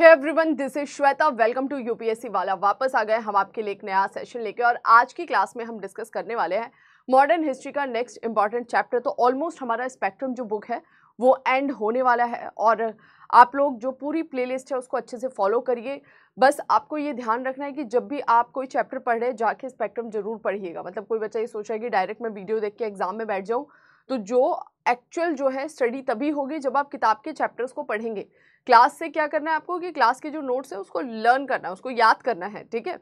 hey everyone this is Shweta welcome to UPSC वाला वापस आ गए हम आपके लिए एक नया सेशन लेके और आज की क्लास में हम डिस्कस करने वाले हैं मॉडर्न हिस्ट्री का नेक्स्ट इंपॉर्टेंट चैप्टर तो ऑलमोस्ट हमारा स्पेक्ट्रम जो बुक है वो एंड होने वाला है और आप लोग जो पूरी प्लेलिस्ट है उसको अच्छे से फॉलो करिए बस आपको ये ध्यान रखना है कि जब भी आप कोई चैप्टर पढ़ रहे जाके स्पेक्ट्रम जरूर पढ़िएगा मतलब कोई बच्चा ये सोचा है कि डायरेक्ट मैं वीडियो देख के एग्ज़ाम में बैठ जाऊँ तो जो एक्चुअल जो है स्टडी तभी होगी जब आप किताब के चैप्टर्स को पढ़ेंगे क्लास से क्या करना है आपको कि क्लास के जो नोट्स है उसको लर्न करना है उसको याद करना है ठीक है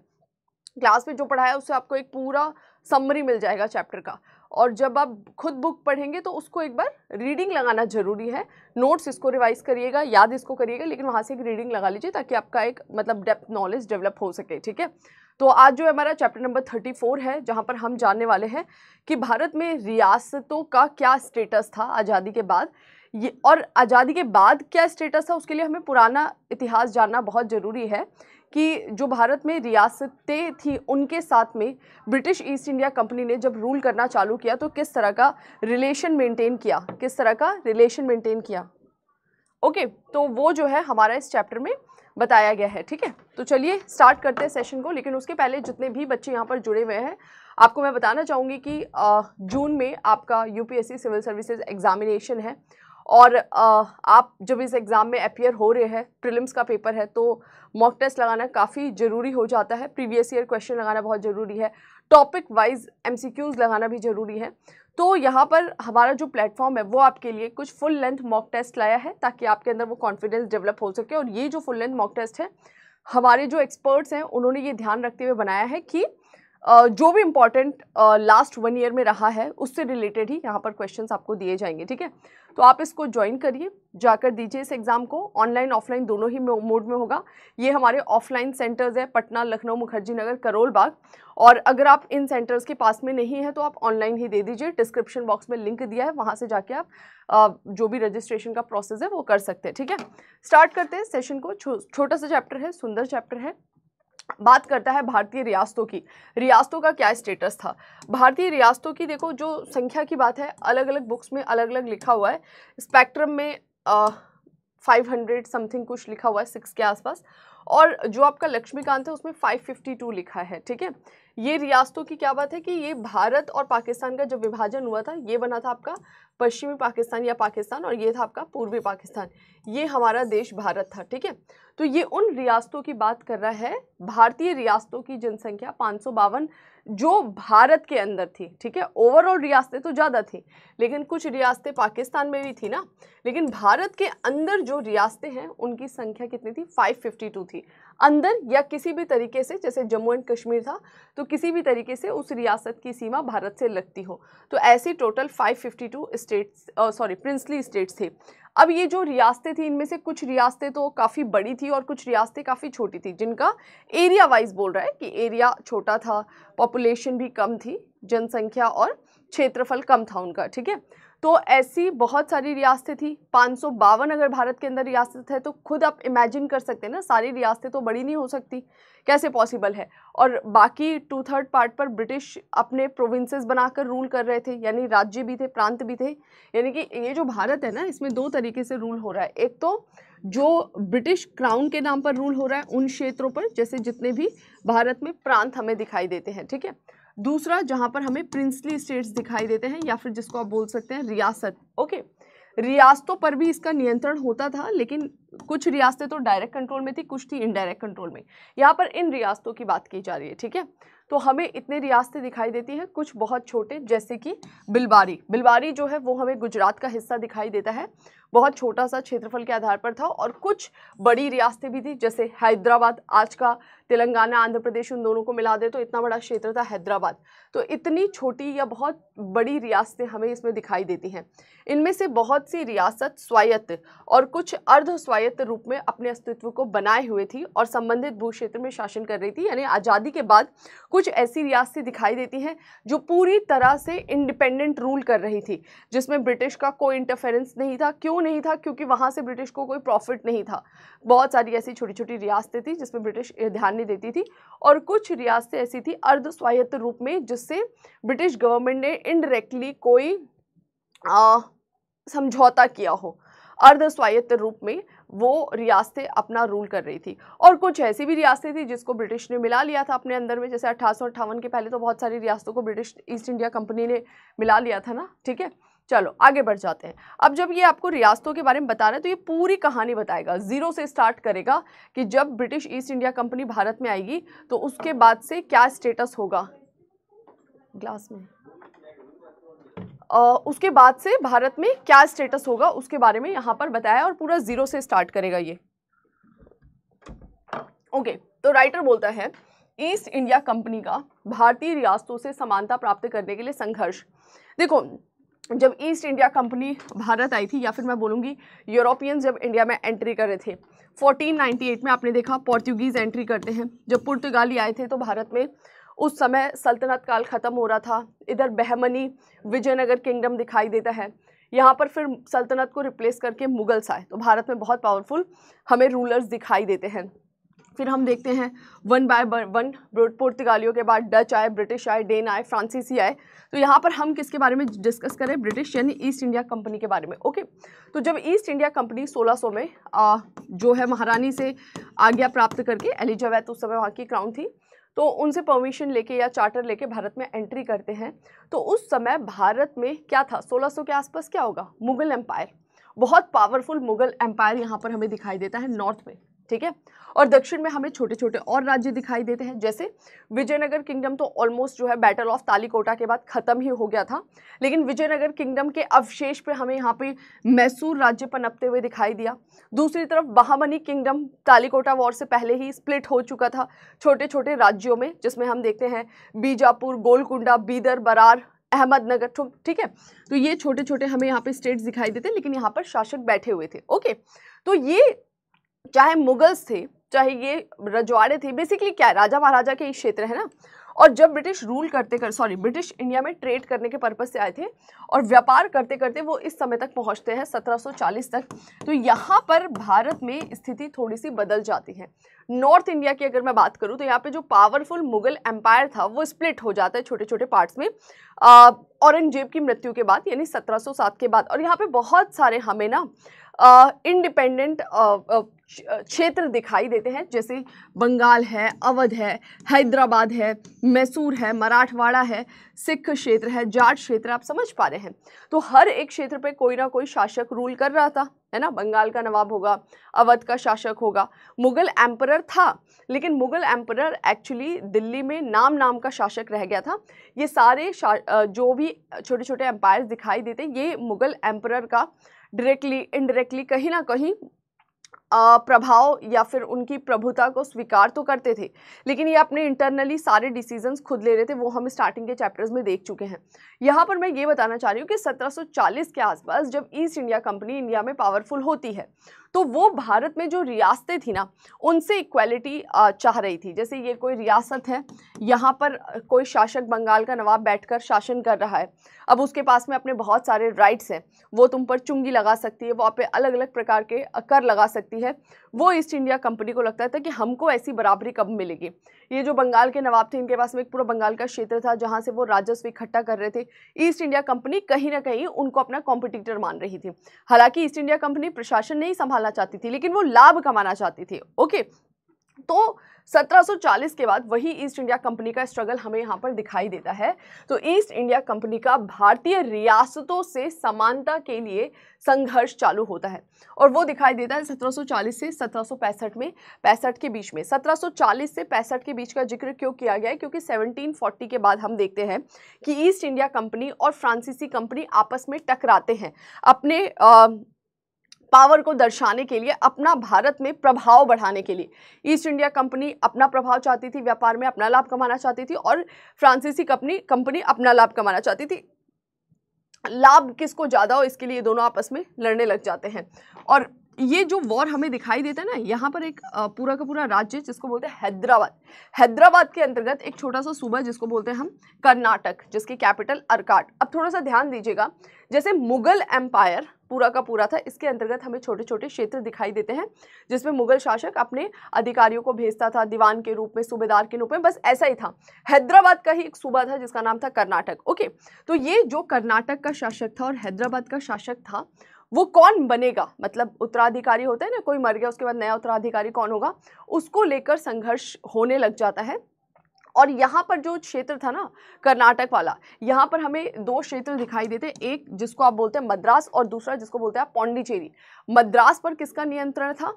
क्लास में जो पढ़ाया उससे आपको एक पूरा समरी मिल जाएगा चैप्टर का और जब आप खुद बुक पढ़ेंगे तो उसको एक बार रीडिंग लगाना ज़रूरी है नोट्स इसको रिवाइज करिएगा याद इसको करिएगा लेकिन वहाँ से एक रीडिंग लगा लीजिए ताकि आपका एक मतलब डेप्थ नॉलेज डेवलप हो सके ठीक है तो आज जो हमारा चैप्टर नंबर थर्टी फोर है जहाँ पर हम जानने वाले हैं कि भारत में रियासतों का क्या स्टेटस था आज़ादी के बाद ये और आज़ादी के बाद क्या स्टेटस था उसके लिए हमें पुराना इतिहास जानना बहुत ज़रूरी है कि जो भारत में रियासतें थी उनके साथ में ब्रिटिश ईस्ट इंडिया कंपनी ने जब रूल करना चालू किया तो किस तरह का रिलेशन मेंटेन किया किस तरह का रिलेशन मेंटेन किया ओके तो वो जो है हमारा इस चैप्टर में बताया गया है ठीक है तो चलिए स्टार्ट करते हैं सेशन को लेकिन उसके पहले जितने भी बच्चे यहाँ पर जुड़े हुए हैं आपको मैं बताना चाहूँगी कि जून में आपका यूपीएससी सिविल सर्विसेज एग्जामिनेशन है और आप जब इस एग्ज़ाम में अपियर हो रहे हैं प्रिलिम्स का पेपर है तो मॉक टेस्ट लगाना काफ़ी ज़रूरी हो जाता है प्रीवियस ईयर क्वेश्चन लगाना बहुत ज़रूरी है टॉपिक वाइज एमसीक्यूज लगाना भी ज़रूरी है तो यहाँ पर हमारा जो प्लेटफॉर्म है वो आपके लिए कुछ फुल लेंथ मॉक टेस्ट लाया है ताकि आपके अंदर वो कॉन्फिडेंस डेवलप हो सके और ये जो फुल लेंथ मॉक टेस्ट है हमारे जो एक्सपर्ट्स हैं उन्होंने ये ध्यान रखते हुए बनाया है कि जो भी इम्पॉर्टेंट लास्ट वन ईयर में रहा है उससे रिलेटेड ही यहाँ पर क्वेश्चंस आपको दिए जाएंगे ठीक है तो आप इसको ज्वाइन करिए जाकर दीजिए इस एग्ज़ाम को ऑनलाइन ऑफलाइन दोनों ही मोड में होगा ये हमारे ऑफलाइन सेंटर्स है पटना लखनऊ मुखर्जी नगर करोल बाग और अगर आप इन सेंटर्स के पास में नहीं है तो आप ऑनलाइन ही दे दीजिए डिस्क्रिप्शन बॉक्स में लिंक दिया है वहाँ से जाके आप जो भी रजिस्ट्रेशन का प्रोसेस है वो कर सकते हैं ठीक है स्टार्ट करते हैं सेशन को छो, छोटा सा चैप्टर है सुंदर चैप्टर है बात करता है भारतीय रियासतों की रियासतों का क्या स्टेटस था भारतीय रियासतों की देखो जो संख्या की बात है अलग अलग बुक्स में अलग अलग लिखा हुआ है स्पेक्ट्रम में फाइव हंड्रेड समथिंग कुछ लिखा हुआ है सिक्स के आसपास और जो आपका लक्ष्मीकांत है उसमें फाइव फिफ्टी टू लिखा है ठीक है ये रियासतों की क्या बात है कि ये भारत और पाकिस्तान का जो विभाजन हुआ था ये बना था आपका पश्चिमी पाकिस्तान या पाकिस्तान और ये था आपका पूर्वी पाकिस्तान ये हमारा देश भारत था ठीक है तो ये उन रियासतों की बात कर रहा है भारतीय रियासतों की जनसंख्या पाँच जो भारत के अंदर थी ठीक है ओवरऑल रियासतें तो ज़्यादा थी लेकिन कुछ रियासतें पाकिस्तान में भी थी ना लेकिन भारत के अंदर जो रियासतें हैं उनकी संख्या कितनी थी 552 थी अंदर या किसी भी तरीके से जैसे जम्मू एंड कश्मीर था तो किसी भी तरीके से उस रियासत की सीमा भारत से लगती हो तो ऐसे total 552 states sorry princely states थे अब ये जो रियासतें थी इनमें से कुछ रियासतें तो काफ़ी बड़ी थी और कुछ रियासतें काफ़ी छोटी थी जिनका एरिया वाइज बोल रहा है कि एरिया छोटा था पॉपुलेशन भी कम थी जनसंख्या और क्षेत्रफल कम था उनका ठीक है तो ऐसी बहुत सारी रियासतें थी पाँच अगर भारत के अंदर रियासत है तो खुद आप इमेजिन कर सकते हैं ना सारी रियासतें तो बड़ी नहीं हो सकती कैसे पॉसिबल है और बाकी टू थर्ड पार्ट पर ब्रिटिश अपने प्रोविंसेस बनाकर रूल कर रहे थे यानी राज्य भी थे प्रांत भी थे यानी कि ये जो भारत है ना इसमें दो तरीके से रूल हो रहा है एक तो जो ब्रिटिश क्राउन के नाम पर रूल हो रहा है उन क्षेत्रों पर जैसे जितने भी भारत में प्रांत हमें दिखाई देते हैं ठीक है दूसरा जहाँ पर हमें प्रिंसली स्टेट्स दिखाई देते हैं या फिर जिसको आप बोल सकते हैं रियासत ओके रियासतों पर भी इसका नियंत्रण होता था लेकिन कुछ रियासतें तो डायरेक्ट कंट्रोल में थी कुछ थी इनडायरेक्ट कंट्रोल में यहाँ पर इन रियासतों की बात की जा रही है ठीक है तो हमें इतने रियासतें दिखाई देती हैं कुछ बहुत छोटे जैसे कि बिलवारी बिलवारी जो है वो हमें गुजरात का हिस्सा दिखाई देता है बहुत छोटा सा क्षेत्रफल के आधार पर था और कुछ बड़ी रियासतें भी थी जैसे हैदराबाद आज का तेलंगाना आंध्र प्रदेश उन दोनों को मिला दे तो इतना बड़ा क्षेत्र था हैदराबाद तो इतनी छोटी या बहुत बड़ी रियासतें हमें इसमें दिखाई देती हैं इनमें से बहुत सी रियासत स्वायत्त और कुछ अर्ध स्वायत्त रूप में अपने अस्तित्व को बनाए हुए थी और संबंधित भू क्षेत्र में शासन कर रही थी यानी आज़ादी के बाद कुछ ऐसी रियासतें दिखाई देती हैं जो पूरी तरह से इंडिपेंडेंट रूल कर रही थी जिसमें ब्रिटिश का कोई इंटरफेरेंस नहीं था क्यों नहीं था क्योंकि वहाँ से ब्रिटिश को कोई प्रॉफिट नहीं था बहुत सारी ऐसी छोटी छोटी रियासतें थी जिसमें ब्रिटिश ध्यान जानने देती थी और कुछ रियासतें ऐसी थी अर्ध स्वायत्त रूप में जिससे ब्रिटिश गवर्नमेंट ने इनडायरेक्टली कोई समझौता किया हो अर्ध स्वायत्त रूप में वो रियासतें अपना रूल कर रही थी और कुछ ऐसी भी रियासतें थी जिसको ब्रिटिश ने मिला लिया था अपने अंदर में जैसे अठारह के पहले तो बहुत सारी रियासतों को ब्रिटिश ईस्ट इंडिया कंपनी ने मिला लिया था ना ठीक है चलो आगे बढ़ जाते हैं अब जब ये आपको रियासतों के बारे में बता रहे हैं तो ये पूरी कहानी बताएगा ज़ीरो से स्टार्ट करेगा कि जब British East India company Bharat में आएगी तो उसके बाद से क्या स्टेटस होगा ग्लास में आ, उसके बाद से भारत में क्या स्टेटस होगा उसके बारे में यहाँ पर बताया और पूरा ज़ीरो से स्टार्ट करेगा ये ओके तो राइटर बोलता है ईस्ट इंडिया कंपनी का भारतीय रियासतों से समानता प्राप्त करने के लिए संघर्ष देखो जब ईस्ट इंडिया कंपनी भारत आई थी या फिर मैं बोलूँगी यूरोपियन जब इंडिया में एंट्री कर रहे थे 1498 में आपने देखा पोर्तुगीज़ एंट्री करते हैं जब पुर्तगाली आए थे तो भारत में उस समय सल्तनत काल ख़त्म हो रहा था इधर बहमनी विजयनगर किंगडम दिखाई देता है यहाँ पर फिर सल्तनत को रिप्लेस करके मुगल्स आए तो भारत में बहुत पावरफुल हमें रूलर्स दिखाई देते हैं फिर हम देखते हैं वन बाय वन पुर्तगालियों के बाद डच आए ब्रिटिश आए डेन आए फ्रांसीसी आए तो यहाँ पर हम किसके बारे में डिस्कस करें ब्रिटिश यानी ईस्ट इंडिया कंपनी के बारे में ओके तो जब ईस्ट इंडिया कंपनी 1600 में आ, जो है महारानी से आज्ञा प्राप्त करके एलिजाबैथ उस समय वहाँ की क्राउन थी तो उनसे परमिशन लेके या चार्टर लेके भारत में एंट्री करते हैं तो उस समय भारत में क्या था सोलह के आसपास क्या होगा मुगल एम्पायर बहुत पावरफुल मुगल एम्पायर यहाँ पर हमें दिखाई देता है नॉर्थ में ठीक है और दक्षिण में हमें छोटे छोटे और राज्य दिखाई देते हैं जैसे विजयनगर किंगडम तो ऑलमोस्ट जो है बैटल ऑफ तालीकोटा के बाद ख़त्म ही हो गया था लेकिन विजयनगर किंगडम के अवशेष पे हमें यहाँ पे मैसूर राज्य पनपते हुए दिखाई दिया दूसरी तरफ बहामनी किंगडम तालीकोटा वॉर से पहले ही स्प्लिट हो चुका था छोटे छोटे राज्यों में जिसमें हम देखते हैं बीजापुर गोलकुंडा बीदर बरार अहमदनगर ठुम ठीक है तो ये छोटे छोटे हमें यहाँ पे स्टेट्स दिखाई देते लेकिन यहाँ पर शासक बैठे हुए थे ओके तो ये चाहे मुगल्स थे चाहे ये रजवाड़े थे बेसिकली क्या है राजा महाराजा के ही क्षेत्र है ना और जब ब्रिटिश रूल करते कर सॉरी ब्रिटिश इंडिया में ट्रेड करने के पर्पज़ से आए थे और व्यापार करते करते वो इस समय तक पहुंचते हैं 1740 तक तो यहाँ पर भारत में स्थिति थोड़ी सी बदल जाती है नॉर्थ इंडिया की अगर मैं बात करूँ तो यहाँ पे जो पावरफुल मुगल एम्पायर था वो स्प्लिट हो जाता है छोटे छोटे पार्ट्स में औरंगजेब की मृत्यु के बाद यानी सत्रह के बाद और यहाँ पर बहुत सारे हमें ना इंडिपेंडेंट क्षेत्र दिखाई देते हैं जैसे बंगाल है अवध है हैदराबाद है मैसूर है मराठवाड़ा है सिख क्षेत्र है जाट क्षेत्र आप समझ पा रहे हैं तो हर एक क्षेत्र पे कोई ना कोई शासक रूल कर रहा था है ना बंगाल का नवाब होगा अवध का शासक होगा मुगल एम्परर था लेकिन मुगल एम्परर एक्चुअली दिल्ली में नाम नाम का शासक रह गया था ये सारे जो भी छोटे छोटे एम्पायर दिखाई देते ये मुगल एम्परर का डायरेक्टली इनडायरेक्टली कहीं ना कहीं प्रभाव या फिर उनकी प्रभुता को स्वीकार तो करते थे लेकिन ये अपने इंटरनली सारे डिसीजंस खुद ले रहे थे वो हम स्टार्टिंग के चैप्टर्स में देख चुके हैं यहाँ पर मैं ये बताना चाह रही हूँ कि 1740 के आसपास जब ईस्ट इंडिया कंपनी इंडिया में पावरफुल होती है तो वो भारत में जो रियासतें थी ना उनसे इक्वलिटी चाह रही थी जैसे ये कोई रियासत है यहाँ पर कोई शासक बंगाल का नवाब बैठकर शासन कर रहा है अब उसके पास में अपने बहुत सारे राइट्स हैं वो तुम पर चुंगी लगा सकती है वो आप अलग अलग प्रकार के कर लगा सकती है वो ईस्ट इंडिया कंपनी को लगता था कि हमको ऐसी बराबरी कब मिलेगी ये जो बंगाल के नवाब थे इनके पास में एक पूरा बंगाल का क्षेत्र था जहाँ से वो राजस्व इकट्ठा कर रहे थे ईस्ट इंडिया कंपनी कहीं ना कहीं उनको अपना कॉम्पिटिटर मान रही थी हालांकि ईस्ट इंडिया कंपनी प्रशासन नहीं संभाला कमाना चाहती थी लेकिन वो लाभ कमाना चाहती थी ओके तो 1740 के बाद वही ईस्ट इंडिया कंपनी का स्ट्रगल हमें यहाँ पर दिखाई देता है तो ईस्ट इंडिया कंपनी का भारतीय रियासतों से समानता के लिए संघर्ष चालू होता है और वो दिखाई देता है 1740 से 1765 में पैंसठ के बीच में 1740 से पैंसठ के बीच का जिक्र क्यों किया गया है क्योंकि 1740 के बाद हम देखते हैं कि ईस्ट इंडिया कंपनी और फ्रांसीसी कंपनी आपस में टकराते हैं अपने आ, पावर को दर्शाने के लिए अपना भारत में प्रभाव बढ़ाने के लिए ईस्ट इंडिया कंपनी अपना प्रभाव चाहती थी व्यापार में अपना लाभ कमाना चाहती थी और फ्रांसीसी कंपनी कंपनी अपना लाभ कमाना चाहती थी लाभ किसको ज़्यादा हो इसके लिए दोनों आपस में लड़ने लग जाते हैं और ये जो वॉर हमें दिखाई देता है ना यहाँ पर एक पूरा का पूरा राज्य जिसको बोलते हैं हैदराबाद हैदराबाद के अंतर्गत एक छोटा सा सूबा जिसको बोलते हैं हम कर्नाटक जिसकी कैपिटल अरकाट अब थोड़ा सा ध्यान दीजिएगा जैसे मुगल एम्पायर पूरा का पूरा था इसके अंतर्गत हमें छोटे छोटे क्षेत्र दिखाई देते हैं जिसमें मुगल शासक अपने अधिकारियों को भेजता था दीवान के रूप में सूबेदार के रूप में बस ऐसा ही था हैदराबाद का ही एक सूबा था जिसका नाम था कर्नाटक ओके तो ये जो कर्नाटक का शासक था और हैदराबाद का शासक था वो कौन बनेगा मतलब उत्तराधिकारी होता है ना कोई मर गया उसके बाद नया उत्तराधिकारी कौन होगा उसको लेकर संघर्ष होने लग जाता है और यहाँ पर जो क्षेत्र था ना कर्नाटक वाला यहाँ पर हमें दो क्षेत्र दिखाई देते एक जिसको आप बोलते हैं मद्रास और दूसरा जिसको बोलते हैं आप पौंडीचेरी मद्रास पर किसका नियंत्रण था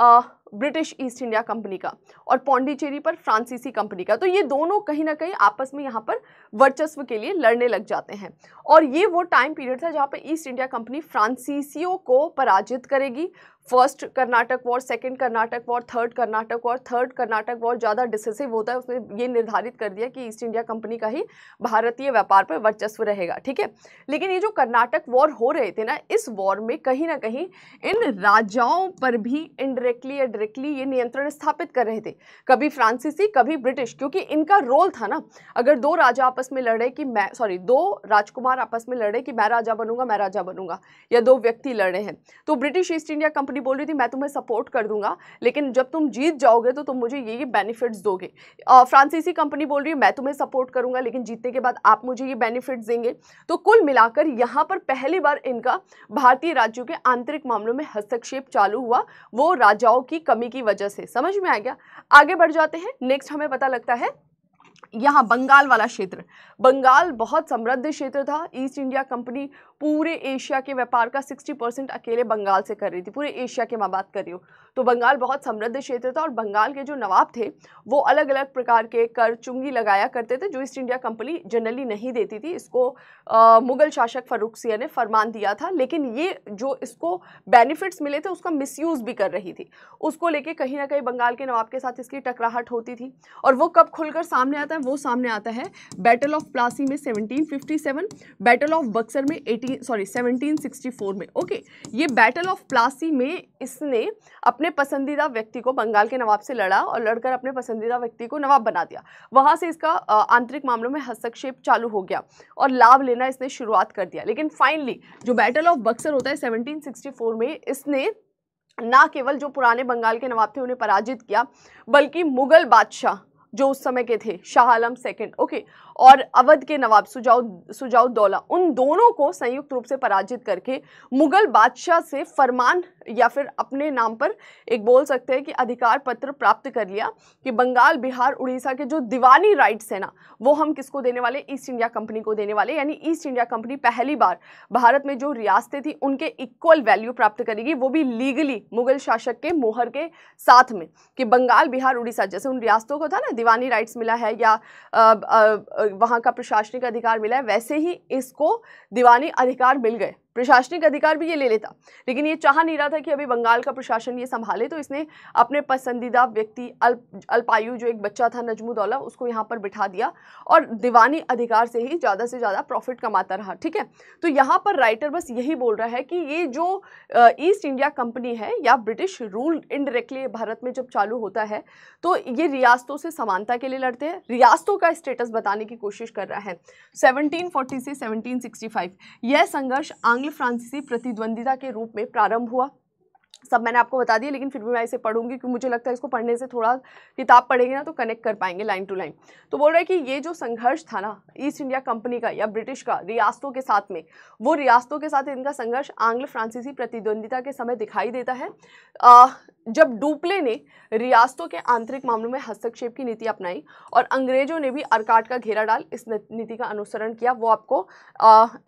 ब्रिटिश ईस्ट इंडिया कंपनी का और पौंडीचेरी पर फ्रांसीसी कंपनी का तो ये दोनों कहीं ना कहीं आपस में यहाँ पर वर्चस्व के लिए लड़ने लग जाते हैं और ये वो टाइम पीरियड था जहाँ पर ईस्ट इंडिया कंपनी फ्रांसीसियों को पराजित करेगी first Carnatic war second Carnatic war third Carnatic war third Carnatic war ज़्यादा डिसेसिव होता है उसने ये निर्धारित कर दिया कि ईस्ट इंडिया कंपनी का ही भारतीय व्यापार पर वर्चस्व रहेगा ठीक है लेकिन ये जो कर्नाटक वॉर हो रहे थे ना इस वॉर में कहीं ना कहीं इन राजाओं पर भी इनडायरेक्टली या डायरेक्टली ये नियंत्रण स्थापित कर रहे थे कभी फ्रांसीसी कभी ब्रिटिश क्योंकि इनका रोल था ना अगर दो राजा आपस में लड़े कि मैं सॉरी दो राजकुमार आपस में लड़े कि मैं राजा बनूंगा मैं राजा बनूंगा या दो व्यक्ति लड़े हैं तो British East India company company बोल रही थी मैं तुम्हें सपोर्ट कर दूंगा लेकिन जब तुम जीत जाओगे तो तुम मुझे ये ये बेनिफिट्स दोगे फ्रांसीसी कंपनी बोल रही है मैं तुम्हें सपोर्ट करूंगा लेकिन जीतने के बाद आप मुझे ये बेनिफिट्स देंगे तो कुल मिलाकर यहाँ पर पहली बार इनका भारतीय राज्यों के आंतरिक मामलों में हस्तक्षेप चालू हुआ वो राजाओं की कमी की वजह से समझ में आ गया आगे बढ़ जाते हैं नेक्स्ट हमें पता लगता है यहाँ बंगाल वाला क्षेत्र बंगाल बहुत समृद्ध क्षेत्र था ईस्ट इंडिया कंपनी पूरे एशिया के व्यापार का 60 परसेंट अकेले बंगाल से कर रही थी पूरे एशिया के मैं बात कर रही हूँ तो बंगाल बहुत समृद्ध क्षेत्र था और बंगाल के जो नवाब थे वो अलग अलग प्रकार के कर चुंगी लगाया करते थे जो ईस्ट इंडिया कंपनी जनरली नहीं देती थी इसको आ, मुगल शासक फरूख सिया ने फरमान दिया था लेकिन ये जो इसको बेनिफिट्स मिले थे उसका मिसयूज़ भी कर रही थी उसको लेके कहीं ना कहीं बंगाल के नवाब के साथ इसकी टकराहट होती थी और वो कब खुलकर सामने आता है वो सामने आता है बैटल ऑफ प्लासी में सेवनटीन बैटल ऑफ बक्सर में एटीन सॉरी 1764 में ओके ये बैटल ऑफ प्लासी में इसने अपने पसंदीदा व्यक्ति को बंगाल के नवाब से लड़ा और लड़कर अपने पसंदीदा व्यक्ति को नवाब बना दिया वहाँ से इसका आंतरिक मामलों में हस्तक्षेप चालू हो गया और लाभ लेना इसने शुरुआत कर दिया लेकिन फाइनली जो बैटल ऑफ बक्सर होता है 1764 में इसने ना केवल जो पुराने बंगाल के नवाब थे उन्हें पराजित किया बल्कि मुगल बादशाह जो उस समय के थे शाह आलम सेकेंड ओके और अवध के नवाब सुजाउ सुजाउद्दौला उन दोनों को संयुक्त रूप से पराजित करके मुगल बादशाह से फरमान या फिर अपने नाम पर एक बोल सकते हैं कि अधिकार पत्र प्राप्त कर लिया कि बंगाल बिहार उड़ीसा के जो दीवानी राइट्स हैं ना वो हम किसको देने वाले ईस्ट इंडिया कंपनी को देने वाले यानी ईस्ट इंडिया कंपनी पहली बार भारत में जो रियासतें थी उनके इक्वल वैल्यू प्राप्त करेगी वो भी लीगली मुगल शासक के मोहर के साथ में कि बंगाल बिहार उड़ीसा जैसे उन रियासतों को था ना दीवानी राइट्स मिला है या आ, आ, वहाँ का प्रशासनिक अधिकार मिला है वैसे ही इसको दीवानी अधिकार मिल गए प्रशासनिक अधिकार भी ये ले लेता लेकिन ये चाह नहीं रहा था कि अभी बंगाल का प्रशासन ये संभाले तो इसने अपने पसंदीदा व्यक्ति अल्प अल्पायु जो एक बच्चा था नजमुद्दौला उसको यहाँ पर बिठा दिया और दीवानी अधिकार से ही ज़्यादा से ज़्यादा प्रॉफिट कमाता रहा ठीक है तो यहाँ पर राइटर बस यही बोल रहा है कि ये जो ईस्ट इंडिया कंपनी है या ब्रिटिश रूल इनडायरेक्टली भारत में जब चालू होता है तो ये रियासतों से समानता के लिए लड़ते हैं रियासतों का स्टेटस बताने की कोशिश कर रहा है सेवनटीन से सेवनटीन यह संघर्ष आंग एंग्लो फ्रांसीसी प्रतिद्वंदिता के रूप में प्रारंभ हुआ सब मैंने आपको बता दिया लेकिन फिर भी मैं इसे पढ़ूंगी क्योंकि मुझे लगता है इसको पढ़ने से थोड़ा किताब पढ़ेंगे ना तो कनेक्ट कर पाएंगे लाइन टू लाइन तो बोल रहा है कि ये जो संघर्ष था ना ईस्ट इंडिया कंपनी का या ब्रिटिश का रियासतों के साथ में वो रियासतों के साथ इनका संघर्ष आंग्ल फ्रांसीसी प्रतिद्वंदिता के समय दिखाई देता है आ, जब डुपले ने रियासतों के आंतरिक मामलों में हस्तक्षेप की नीति अपनाई और अंग्रेजों ने भी अरकाट का घेरा डाल इस नीति का अनुसरण किया वो आपको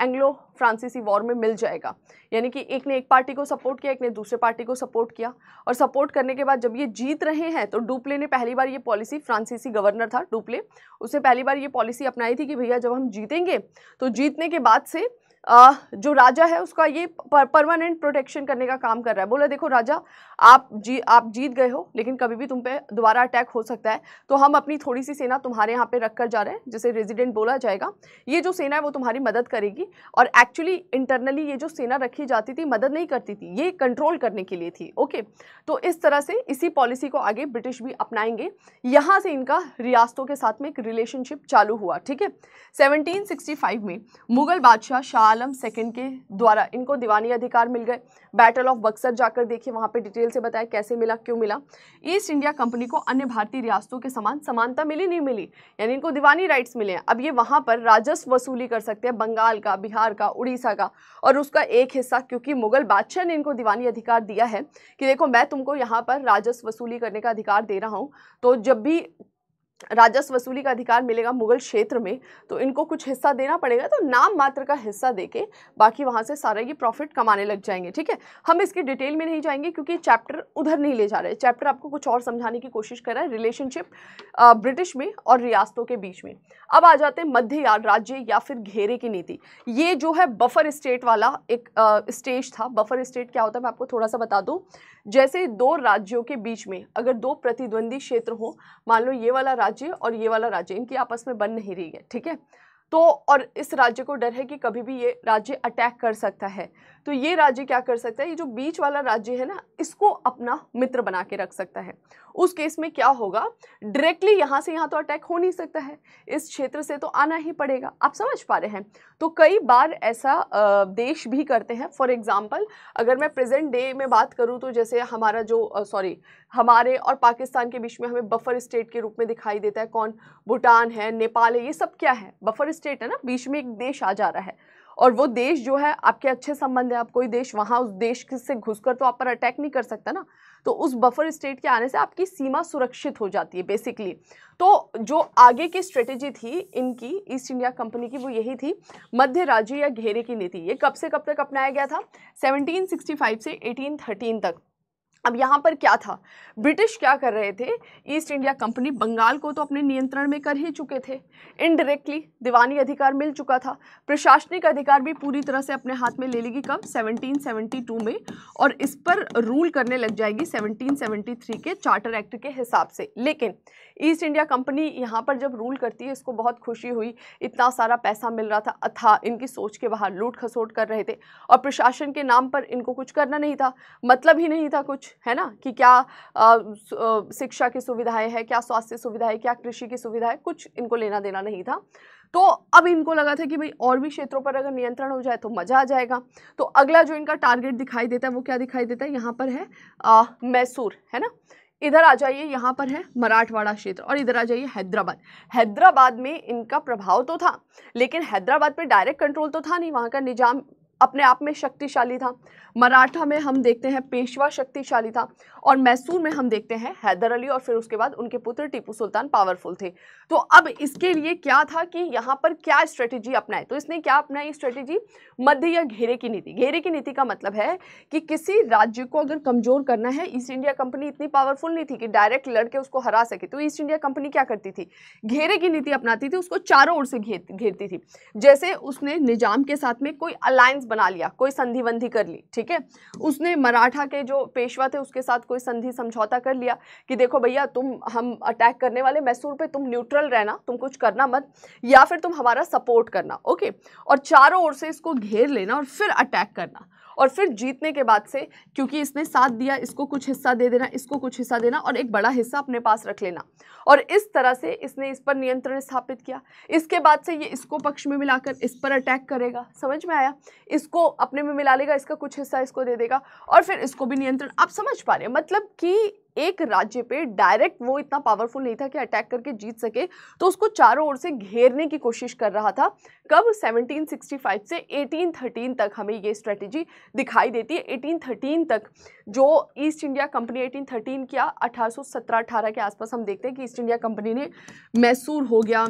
एंग्लो फ्रांसीसी वॉर में मिल जाएगा यानी कि एक ने एक पार्टी को सपोर्ट किया एक ने दूसरे पार्टी को सपोर्ट किया और सपोर्ट करने के बाद जब ये जीत रहे हैं तो डुपले ने पहली बार ये पॉलिसी फ्रांसीसी गवर्नर था डुपले उसने पहली बार ये पॉलिसी अपनाई थी कि भैया जब हम जीतेंगे तो जीतने के बाद से जो राजा है उसका ये परमानेंट प्रोटेक्शन करने का काम कर रहा है बोला देखो राजा आप जी आप जीत गए हो लेकिन कभी भी तुम पे दोबारा अटैक हो सकता है तो हम अपनी थोड़ी सी सेना तुम्हारे यहाँ पे रख कर जा रहे हैं जिसे रेजिडेंट बोला जाएगा ये जो सेना है वो तुम्हारी मदद करेगी और एक्चुअली इंटरनली ये जो सेना रखी जाती थी मदद नहीं करती थी ये कंट्रोल करने के लिए थी ओके तो इस तरह से इसी पॉलिसी को आगे ब्रिटिश भी अपनाएंगे यहाँ से इनका रियासतों के साथ में एक रिलेशनशिप चालू हुआ ठीक है सेवनटीन में मुगल बादशाह शाह आलम सेकेंड के द्वारा इनको दीवानी अधिकार मिल गए बैटल ऑफ बक्सर जाकर देखिए वहाँ पर डिटेल से बताया कैसे मिला क्यों मिला ईस्ट इंडिया कंपनी को अन्य भारतीय रियासतों के समान समानता मिली नहीं मिली यानी इनको दीवानी राइट्स मिले हैं अब ये वहाँ पर राजस्व वसूली कर सकते हैं बंगाल का बिहार का उड़ीसा का और उसका एक हिस्सा क्योंकि मुगल बादशाह ने इनको दीवानी अधिकार दिया है कि देखो मैं तुमको यहाँ पर राजस्व वसूली करने का अधिकार दे रहा हूँ तो जब भी राजस्व वसूली का अधिकार मिलेगा मुगल क्षेत्र में तो इनको कुछ हिस्सा देना पड़ेगा तो नाम मात्र का हिस्सा देके बाकी वहाँ से सारे ये प्रॉफिट कमाने लग जाएंगे ठीक है हम इसकी डिटेल में नहीं जाएंगे क्योंकि चैप्टर उधर नहीं ले जा रहे चैप्टर आपको कुछ और समझाने की कोशिश कर रहा है रिलेशनशिप ब्रिटिश में और रियासतों के बीच में अब आ जाते हैं मध्य राज्य या फिर घेरे की नीति ये जो है बफर स्टेट वाला एक स्टेज था बफर स्टेट क्या होता है मैं आपको थोड़ा सा बता दूँ जैसे दो राज्यों के बीच में अगर दो प्रतिद्वंदी क्षेत्र हो मान लो ये वाला राज्य और ये वाला राज्य इनकी आपस में बन नहीं रही है ठीक है तो और इस राज्य को डर है कि कभी भी ये राज्य अटैक कर सकता है तो ये राज्य क्या कर सकता है ये जो बीच वाला राज्य है ना इसको अपना मित्र बना के रख सकता है उस केस में क्या होगा डायरेक्टली यहाँ से यहाँ तो अटैक हो नहीं सकता है इस क्षेत्र से तो आना ही पड़ेगा आप समझ पा रहे हैं तो कई बार ऐसा देश भी करते हैं फॉर एग्ज़ाम्पल अगर मैं प्रेजेंट डे में बात करूँ तो जैसे हमारा जो सॉरी हमारे और पाकिस्तान के बीच में हमें बफर स्टेट के रूप में दिखाई देता है कौन भूटान है नेपाल है ये सब क्या है बफर स्टेट है ना बीच में एक देश आ जा रहा है और वो देश जो है आपके अच्छे संबंध है आप कोई देश वहाँ उस देश से घुसकर तो आप पर अटैक नहीं कर सकता ना तो उस बफर स्टेट के आने से आपकी सीमा सुरक्षित हो जाती है बेसिकली तो जो आगे की स्ट्रेटेजी थी इनकी ईस्ट इंडिया कंपनी की वो यही थी मध्य राज्य या घेरे की नीति ये कब से कब तक अपनाया गया था 1765 से 1813 तक अब यहाँ पर क्या था ब्रिटिश क्या कर रहे थे ईस्ट इंडिया कंपनी बंगाल को तो अपने नियंत्रण में कर ही चुके थे इनडायरेक्टली दीवानी अधिकार मिल चुका था प्रशासनिक अधिकार भी पूरी तरह से अपने हाथ में ले लेगी कब 1772 में और इस पर रूल करने लग जाएगी 1773 के चार्टर एक्ट के हिसाब से लेकिन ईस्ट इंडिया कंपनी यहाँ पर जब रूल करती है इसको बहुत खुशी हुई इतना सारा पैसा मिल रहा था अथा इनकी सोच के बाहर लूट खसोट कर रहे थे और प्रशासन के नाम पर इनको कुछ करना नहीं था मतलब ही नहीं था कुछ है ना कि क्या शिक्षा की सुविधाएं है क्या स्वास्थ्य सुविधा है क्या कृषि की सुविधा है कुछ इनको लेना देना नहीं था तो अब इनको लगा था कि भाई और भी क्षेत्रों पर अगर नियंत्रण हो जाए तो मज़ा आ जाएगा तो अगला जो इनका टारगेट दिखाई देता है वो क्या दिखाई देता है यहाँ पर है आ, मैसूर है ना इधर आ जाइए यहाँ पर है मराठवाड़ा क्षेत्र और इधर आ जाइए हैदराबाद हैदराबाद में इनका प्रभाव तो था लेकिन हैदराबाद पे डायरेक्ट कंट्रोल तो था नहीं वहाँ का निजाम अपने आप में शक्तिशाली था मराठा में हम देखते हैं पेशवा शक्तिशाली था और मैसूर में हम देखते हैं हैदर अली और फिर उसके बाद उनके पुत्र टीपू सुल्तान पावरफुल थे तो अब इसके लिए क्या था कि यहाँ पर क्या स्ट्रेटेजी अपनाए तो इसने क्या अपनाई स्ट्रेटेजी मध्य या घेरे की नीति घेरे की नीति का मतलब है कि किसी राज्य को अगर कमज़ोर करना है ईस्ट इंडिया कंपनी इतनी पावरफुल नहीं थी कि डायरेक्ट लड़के उसको हरा सके तो ईस्ट इंडिया कंपनी क्या करती थी घेरे की नीति अपनाती थी उसको चारों ओर से घेर घेरती थी जैसे उसने निजाम के साथ में कोई अलायंस बना लिया कोई संधि वंधि कर ली ठीक है उसने मराठा के जो पेशवा थे उसके साथ कोई संधि समझौता कर लिया कि देखो भैया तुम हम अटैक करने वाले मैसूर पे तुम न्यूट्रल रहना तुम कुछ करना मत या फिर तुम हमारा सपोर्ट करना ओके और चारों ओर से इसको घेर लेना और फिर अटैक करना और फिर जीतने के बाद से क्योंकि इसने साथ दिया इसको कुछ हिस्सा दे देना इसको कुछ हिस्सा देना और एक बड़ा हिस्सा अपने पास रख लेना और इस तरह से इसने इस पर नियंत्रण स्थापित किया इसके बाद से ये इसको पक्ष में मिलाकर इस पर अटैक करेगा समझ में आया इसको अपने में मिला लेगा इसका कुछ हिस्सा इसको दे देगा और फिर इसको भी नियंत्रण आप समझ पा रहे हैं मतलब कि एक राज्य पे डायरेक्ट वो इतना पावरफुल नहीं था कि अटैक करके जीत सके तो उसको चारों ओर से घेरने की कोशिश कर रहा था कब 1765 से 1813 तक हमें ये स्ट्रेटेजी दिखाई देती है 1813 तक जो ईस्ट इंडिया कंपनी 1813 क्या 1817-18 के आसपास हम देखते हैं कि ईस्ट इंडिया कंपनी ने मैसूर हो गया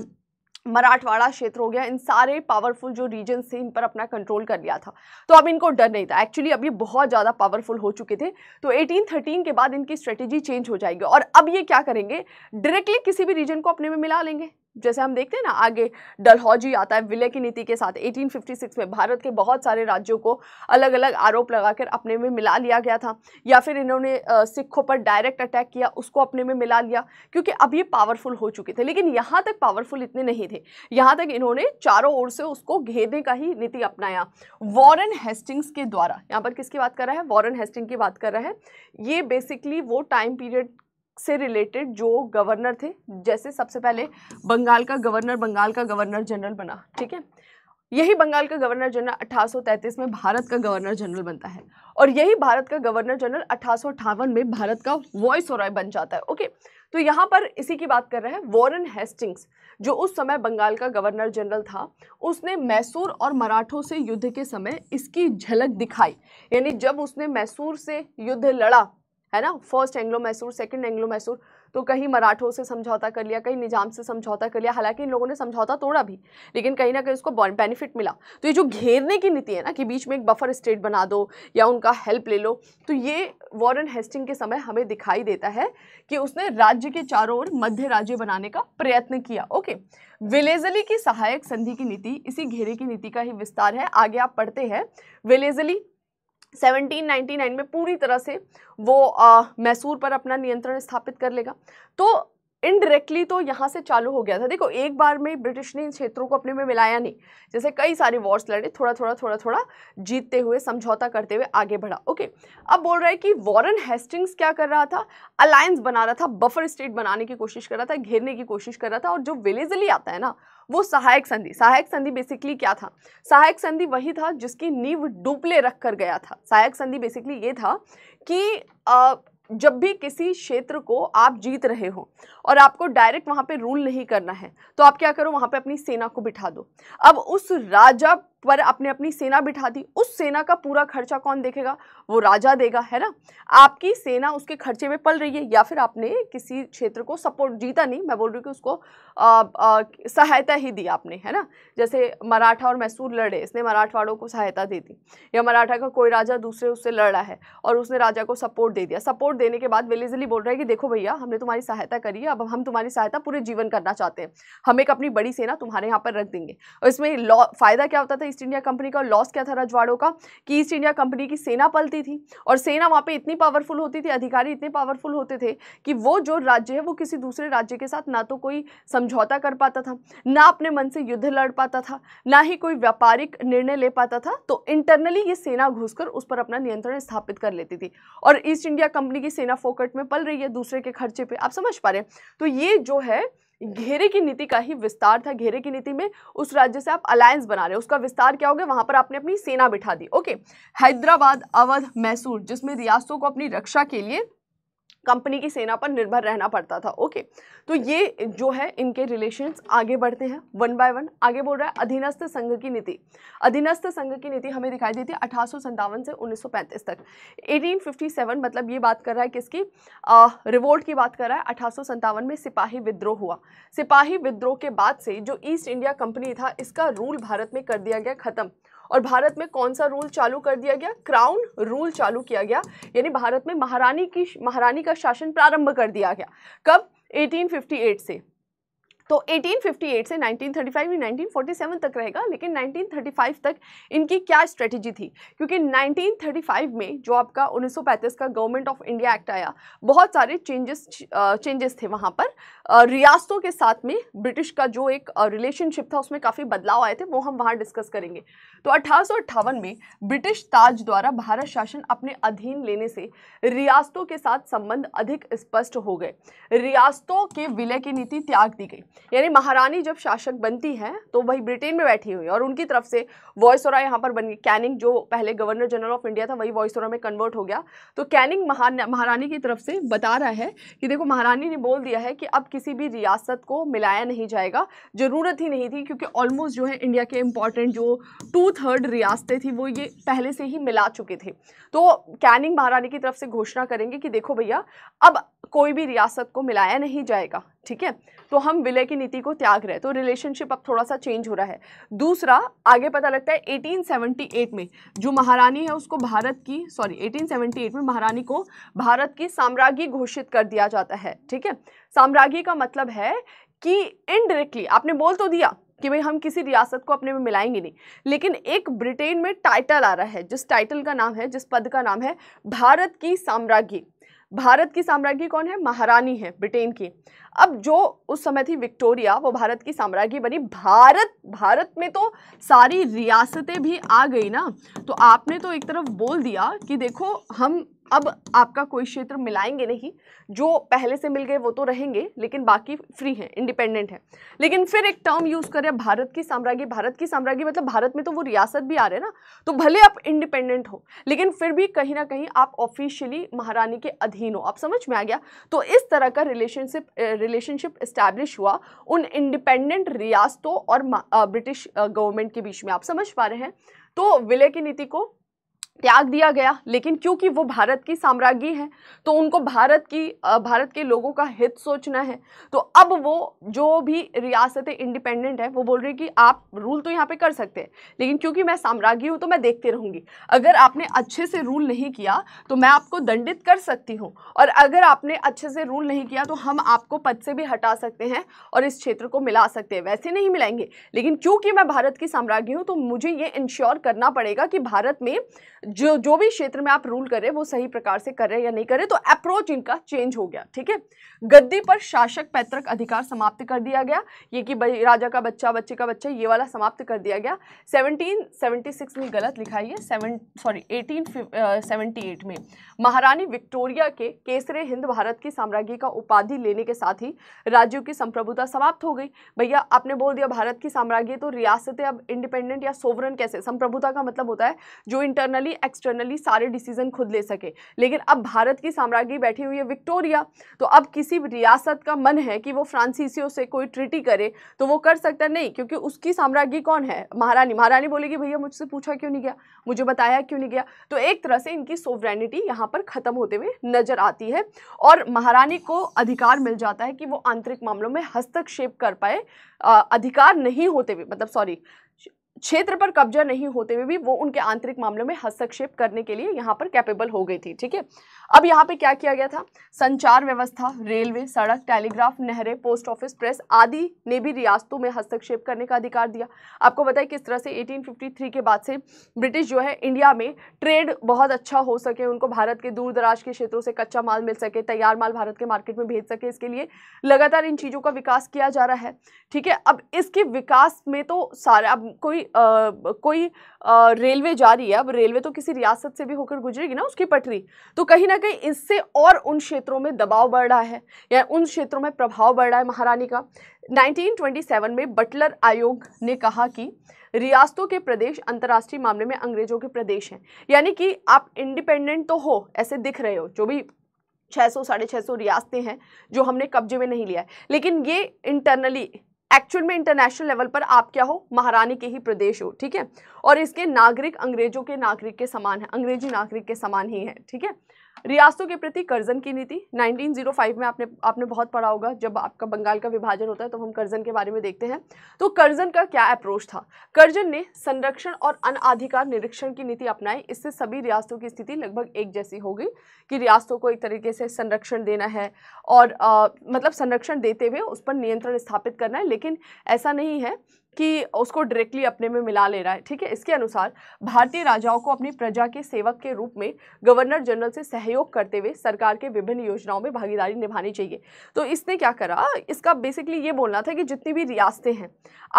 मराठवाड़ा क्षेत्र हो गया इन सारे पावरफुल जो रीजन थे इन पर अपना कंट्रोल कर लिया था तो अब इनको डर नहीं था एक्चुअली अब ये बहुत ज़्यादा पावरफुल हो चुके थे तो 1813 के बाद इनकी स्ट्रेटेजी चेंज हो जाएगी और अब ये क्या करेंगे डायरेक्टली किसी भी रीजन को अपने में मिला लेंगे जैसे हम देखते हैं ना आगे डलहौजी आता है विलय की नीति के साथ 1856 में भारत के बहुत सारे राज्यों को अलग अलग आरोप लगाकर अपने में मिला लिया गया था या फिर इन्होंने सिखों पर डायरेक्ट अटैक किया उसको अपने में मिला लिया क्योंकि अब ये पावरफुल हो चुके थे लेकिन यहाँ तक पावरफुल इतने नहीं थे यहाँ तक इन्होंने चारों ओर से उसको घेरने का ही नीति अपनाया वॉरन हेस्टिंग्स के द्वारा यहाँ पर किसकी बात कर रहा है वॉरन हेस्टिंग की बात कर रहा है ये बेसिकली वो टाइम पीरियड से रिलेटेड जो गवर्नर थे जैसे सबसे पहले बंगाल का गवर्नर बंगाल का गवर्नर जनरल बना ठीक है यही बंगाल का गवर्नर जनरल 1833 में भारत का गवर्नर जनरल बनता है और यही भारत का गवर्नर जनरल अठारह में भारत का वॉइस रॉय बन जाता है ओके तो यहाँ पर इसी की बात कर रहे हैं वॉरन हेस्टिंग्स जो उस समय बंगाल का गवर्नर जनरल था उसने मैसूर और मराठों से युद्ध के समय इसकी झलक दिखाई यानी जब उसने मैसूर से युद्ध लड़ा है ना first Anglo Mysore second Anglo Mysore तो कहीं मराठों से समझौता कर लिया कहीं निजाम से समझौता कर लिया हालांकि इन लोगों ने समझौता तोड़ा भी लेकिन कहीं ना कहीं उसको बेनिफिट मिला तो ये जो घेरने की नीति है ना कि बीच में एक बफर स्टेट बना दो या उनका हेल्प ले लो तो ये वॉरन हेस्टिंग के समय हमें दिखाई देता है कि उसने राज्य के चारों ओर मध्य राज्य बनाने का प्रयत्न किया ओके विलेजली की सहायक संधि की नीति इसी घेरे की नीति का ही विस्तार है आगे आप पढ़ते हैं विलेजली 1799 में पूरी तरह से वो मैसूर पर अपना नियंत्रण स्थापित कर लेगा तो इनडायरेक्टली तो यहाँ से चालू हो गया था देखो एक बार में ब्रिटिश ने इन क्षेत्रों को अपने में मिलाया नहीं जैसे कई सारे वॉर्स लड़े थोड़ा थोड़ा थोड़ा थोड़ा जीतते हुए समझौता करते हुए आगे बढ़ा ओके अब बोल रहा है कि वॉरन हेस्टिंग्स क्या कर रहा था अलायंस बना रहा था बफर स्टेट बनाने की कोशिश कर रहा था घेरने की कोशिश कर रहा था और जो विलेजली आता है ना वो सहायक संधि सहायक संधि बेसिकली क्या था सहायक संधि वही था जिसकी नींव डुबले रख कर गया था सहायक संधि बेसिकली ये था कि जब भी किसी क्षेत्र को आप जीत रहे हो और आपको डायरेक्ट वहां पे रूल नहीं करना है तो आप क्या करो वहां पे अपनी सेना को बिठा दो अब उस राजा पर अपने अपनी सेना बिठा दी उस सेना का पूरा खर्चा कौन देखेगा वो राजा देगा है ना आपकी सेना उसके खर्चे में पल रही है या फिर आपने किसी क्षेत्र को सपोर्ट जीता नहीं मैं बोल रही हूँ कि उसको सहायता ही दी आपने है ना जैसे मराठा और मैसूर लड़े इसने मराठवाड़ों को सहायता दे दी या मराठा का कोई राजा दूसरे उससे लड़ा है और उसने राजा को सपोर्ट दे दिया सपोर्ट देने के बाद विलेजली बोल रहा है कि देखो भैया हमने तुम्हारी सहायता करी है अब हम तुम्हारी सहायता पूरे जीवन करना चाहते हैं हम एक अपनी बड़ी सेना तुम्हारे यहाँ पर रख देंगे और इसमें लॉ फायदा क्या होता था था ईस्ट इंडिया कंपनी का लॉस क्या था रजवाड़ों का कि ईस्ट इंडिया कंपनी की सेना पलती थी और सेना वहाँ पे इतनी पावरफुल होती थी अधिकारी इतने पावरफुल होते थे कि वो जो राज्य है वो किसी दूसरे राज्य के साथ ना तो कोई समझौता कर पाता था ना अपने मन से युद्ध लड़ पाता था ना ही कोई व्यापारिक निर्णय ले पाता था तो इंटरनली ये सेना घुस उस पर अपना नियंत्रण स्थापित कर लेती थी और ईस्ट इंडिया कंपनी की सेना फोकट में पल रही है दूसरे के खर्चे पर आप समझ पा रहे हैं तो ये जो है घेरे की नीति का ही विस्तार था घेरे की नीति में उस राज्य से आप अलायंस बना रहे हो उसका विस्तार क्या हो गया वहां पर आपने अपनी सेना बिठा दी ओके हैदराबाद अवध मैसूर जिसमें रियासतों को अपनी रक्षा के लिए कंपनी की सेना पर निर्भर रहना पड़ता था ओके तो ये जो है इनके रिलेशन आगे बढ़ते हैं वन बाय वन आगे बोल रहा है अधीनस्थ संघ की नीति अधीनस्थ संघ की नीति हमें दिखाई देती है अठारह से 1935 तक 1857 मतलब ये बात कर रहा है किसकी आ, रिवोल्ट की बात कर रहा है अठारह में सिपाही विद्रोह हुआ सिपाही विद्रोह के बाद से जो ईस्ट इंडिया कंपनी था इसका रूल भारत में कर दिया गया ख़त्म और भारत में कौन सा रूल चालू कर दिया गया क्राउन रूल चालू किया गया यानी भारत में महारानी की महारानी का शासन प्रारंभ कर दिया गया कब 1858 से तो 1858 से 1935 या 1947 तक रहेगा लेकिन 1935 तक इनकी क्या स्ट्रेटजी थी क्योंकि 1935 में जो आपका 1935 का गवर्नमेंट ऑफ इंडिया एक्ट आया बहुत सारे चेंजेस चेंजेस थे वहाँ पर रियासतों के साथ में ब्रिटिश का जो एक रिलेशनशिप था उसमें काफ़ी बदलाव आए थे वो हम वहाँ डिस्कस करेंगे तो अठारह में ब्रिटिश ताज द्वारा भारत शासन अपने अधीन लेने से रियासतों के साथ संबंध अधिक स्पष्ट हो गए रियासतों के विलय की नीति त्याग दी गई यानी महारानी जब शासक बनती है तो वही ब्रिटेन में बैठी हुई और उनकी तरफ से वॉइस ओरा यहाँ पर बन गई कैनिंग जो पहले गवर्नर जनरल ऑफ इंडिया था वही वॉइस ओरा में कन्वर्ट हो गया तो कैनिंग महारानी की तरफ से बता रहा है कि देखो महारानी ने बोल दिया है कि अब किसी भी रियासत को मिलाया नहीं जाएगा ज़रूरत ही नहीं थी क्योंकि ऑलमोस्ट जो है इंडिया के इंपॉर्टेंट जो टू थर्ड रियासतें थी वो ये पहले से ही मिला चुके थे तो कैनिंग महारानी की तरफ से घोषणा करेंगे कि देखो भैया अब कोई भी रियासत को मिलाया नहीं जाएगा ठीक है तो हम विलय की नीति को त्याग रहे तो रिलेशनशिप अब थोड़ा सा चेंज हो रहा है दूसरा आगे पता लगता है 1878 में जो महारानी है उसको भारत की सॉरी 1878 में महारानी को भारत की साम्राज्ञी घोषित कर दिया जाता है ठीक है साम्राज्ञी का मतलब है कि इनडायरेक्टली आपने बोल तो दिया कि भाई हम किसी रियासत को अपने में मिलाएंगे नहीं लेकिन एक ब्रिटेन में टाइटल आ रहा है जिस टाइटल का नाम है जिस पद का नाम है भारत की साम्राज्ञी भारत की साम्राज्ञी कौन है महारानी है ब्रिटेन की अब जो उस समय थी विक्टोरिया वो भारत की साम्राज्ञी बनी भारत भारत में तो सारी रियासतें भी आ गई ना तो आपने तो एक तरफ बोल दिया कि देखो हम अब आपका कोई क्षेत्र मिलाएंगे नहीं जो पहले से मिल गए वो तो रहेंगे लेकिन बाकी फ्री हैं इंडिपेंडेंट हैं लेकिन फिर एक टर्म यूज़ करें भारत की साम्राज्य भारत की साम्राज्ञी मतलब भारत में तो वो रियासत भी आ रहे हैं ना तो भले आप इंडिपेंडेंट हो लेकिन फिर भी कहीं ना कहीं आप ऑफिशियली महारानी के अधीन हो आप समझ में आ गया तो इस तरह का रिलेशनशिप रिलेशनशिप इस्टेब्लिश हुआ उन इंडिपेंडेंट रियासतों और ब्रिटिश गवर्नमेंट के बीच में आप समझ पा रहे हैं तो विलय की नीति को त्याग दिया गया लेकिन क्योंकि वो भारत की साम्राज्ञी है तो उनको भारत की भारत के लोगों का हित सोचना है तो अब वो जो भी रियासतें इंडिपेंडेंट है वो बोल रही कि आप रूल तो यहाँ पे कर सकते हैं लेकिन क्योंकि मैं साम्राज्ञी हूँ तो मैं देखते रहूँगी अगर आपने अच्छे से रूल नहीं किया तो मैं आपको दंडित कर सकती हूँ और अगर आपने अच्छे से रूल नहीं किया तो हम आपको पद से भी हटा सकते हैं और इस क्षेत्र को मिला सकते हैं वैसे नहीं मिलाएंगे लेकिन क्योंकि मैं भारत की साम्राज्ञी हूँ तो मुझे ये इंश्योर करना पड़ेगा कि भारत में जो जो भी क्षेत्र में आप रूल कर रहे हैं वो सही प्रकार से कर रहे हैं या नहीं कर रहे तो अप्रोच इनका चेंज हो गया ठीक है गद्दी पर शासक पैतृक अधिकार समाप्त कर दिया गया ये कि राजा का बच्चा बच्चे का बच्चा ये वाला समाप्त कर दिया गया 1776 में गलत लिखा है सेवन सॉरी 1878 में महारानी विक्टोरिया के केसरे हिंद भारत की साम्राज्य का उपाधि लेने के साथ ही राज्यों की संप्रभुता समाप्त हो गई भैया आपने बोल दिया भारत की साम्राज्य तो रियासतें अब इंडिपेंडेंट या सोवरन कैसे संप्रभुता का मतलब होता है जो इंटरनली एक्सटर्नली सारे डिसीजन खुद ले सके लेकिन अब भारत की साम्राज्ञी बैठी हुई है विक्टोरिया तो अब किसी रियासत का मन है कि वो फ्रांसीसियों से कोई ट्रिटी करे तो वो कर सकता नहीं क्योंकि उसकी साम्राज्ञी कौन है महारानी महारानी बोलेगी भैया मुझसे पूछा क्यों नहीं गया मुझे बताया क्यों नहीं गया तो एक तरह से इनकी सोवरेनिटी यहाँ पर ख़त्म होते हुए नज़र आती है और महारानी को अधिकार मिल जाता है कि वो आंतरिक मामलों में हस्तक्षेप कर पाए अधिकार नहीं होते हुए मतलब सॉरी क्षेत्र पर कब्जा नहीं होते हुए भी वो उनके आंतरिक मामलों में हस्तक्षेप करने के लिए यहाँ पर कैपेबल हो गई थी ठीक है अब यहाँ पे क्या किया गया था संचार व्यवस्था रेलवे सड़क टेलीग्राफ नहरें पोस्ट ऑफिस प्रेस आदि ने भी रियासतों में हस्तक्षेप करने का अधिकार दिया आपको बताया किस तरह से 1853 के बाद से ब्रिटिश जो है इंडिया में ट्रेड बहुत अच्छा हो सके उनको भारत के दूर दराज के क्षेत्रों से कच्चा माल मिल सके तैयार माल भारत के मार्केट में भेज सके इसके लिए लगातार इन चीज़ों का विकास किया जा रहा है ठीक है अब इसके विकास में तो सारा अब कोई आ, कोई रेलवे जा रही है अब रेलवे तो किसी रियासत से भी होकर गुजरेगी ना उसकी पटरी तो कहीं ना कहीं इससे और उन क्षेत्रों में दबाव बढ़ रहा है या उन क्षेत्रों में प्रभाव बढ़ रहा है महारानी का 1927 में बटलर आयोग ने कहा कि रियासतों के प्रदेश अंतर्राष्ट्रीय मामले में अंग्रेजों के प्रदेश हैं यानी कि आप इंडिपेंडेंट तो हो ऐसे दिख रहे हो जो भी 600 सौ साढ़े छः सौ रियासतें हैं जो हमने कब्जे में नहीं लिया है लेकिन ये इंटरनली एक्चुअल में इंटरनेशनल लेवल पर आप क्या हो महारानी के ही प्रदेश हो ठीक है और इसके नागरिक अंग्रेजों के नागरिक के समान है अंग्रेजी नागरिक के समान ही है ठीक है रियासतों के प्रति कर्जन की नीति 1905 में आपने आपने बहुत पढ़ा होगा जब आपका बंगाल का विभाजन होता है तो हम कर्जन के बारे में देखते हैं तो कर्जन का क्या अप्रोच था कर्जन ने संरक्षण और अनाधिकार निरीक्षण की नीति अपनाई इससे सभी रियासतों की स्थिति लगभग एक जैसी हो गई कि रियासतों को एक तरीके से संरक्षण देना है और आ, मतलब संरक्षण देते हुए उस पर नियंत्रण स्थापित करना है लेकिन ऐसा नहीं है कि उसको डायरेक्टली अपने में मिला ले रहा है ठीक है इसके अनुसार भारतीय राजाओं को अपनी प्रजा के सेवक के रूप में गवर्नर जनरल से सहयोग करते हुए सरकार के विभिन्न योजनाओं में भागीदारी निभानी चाहिए तो इसने क्या करा इसका बेसिकली ये बोलना था कि जितनी भी रियासतें हैं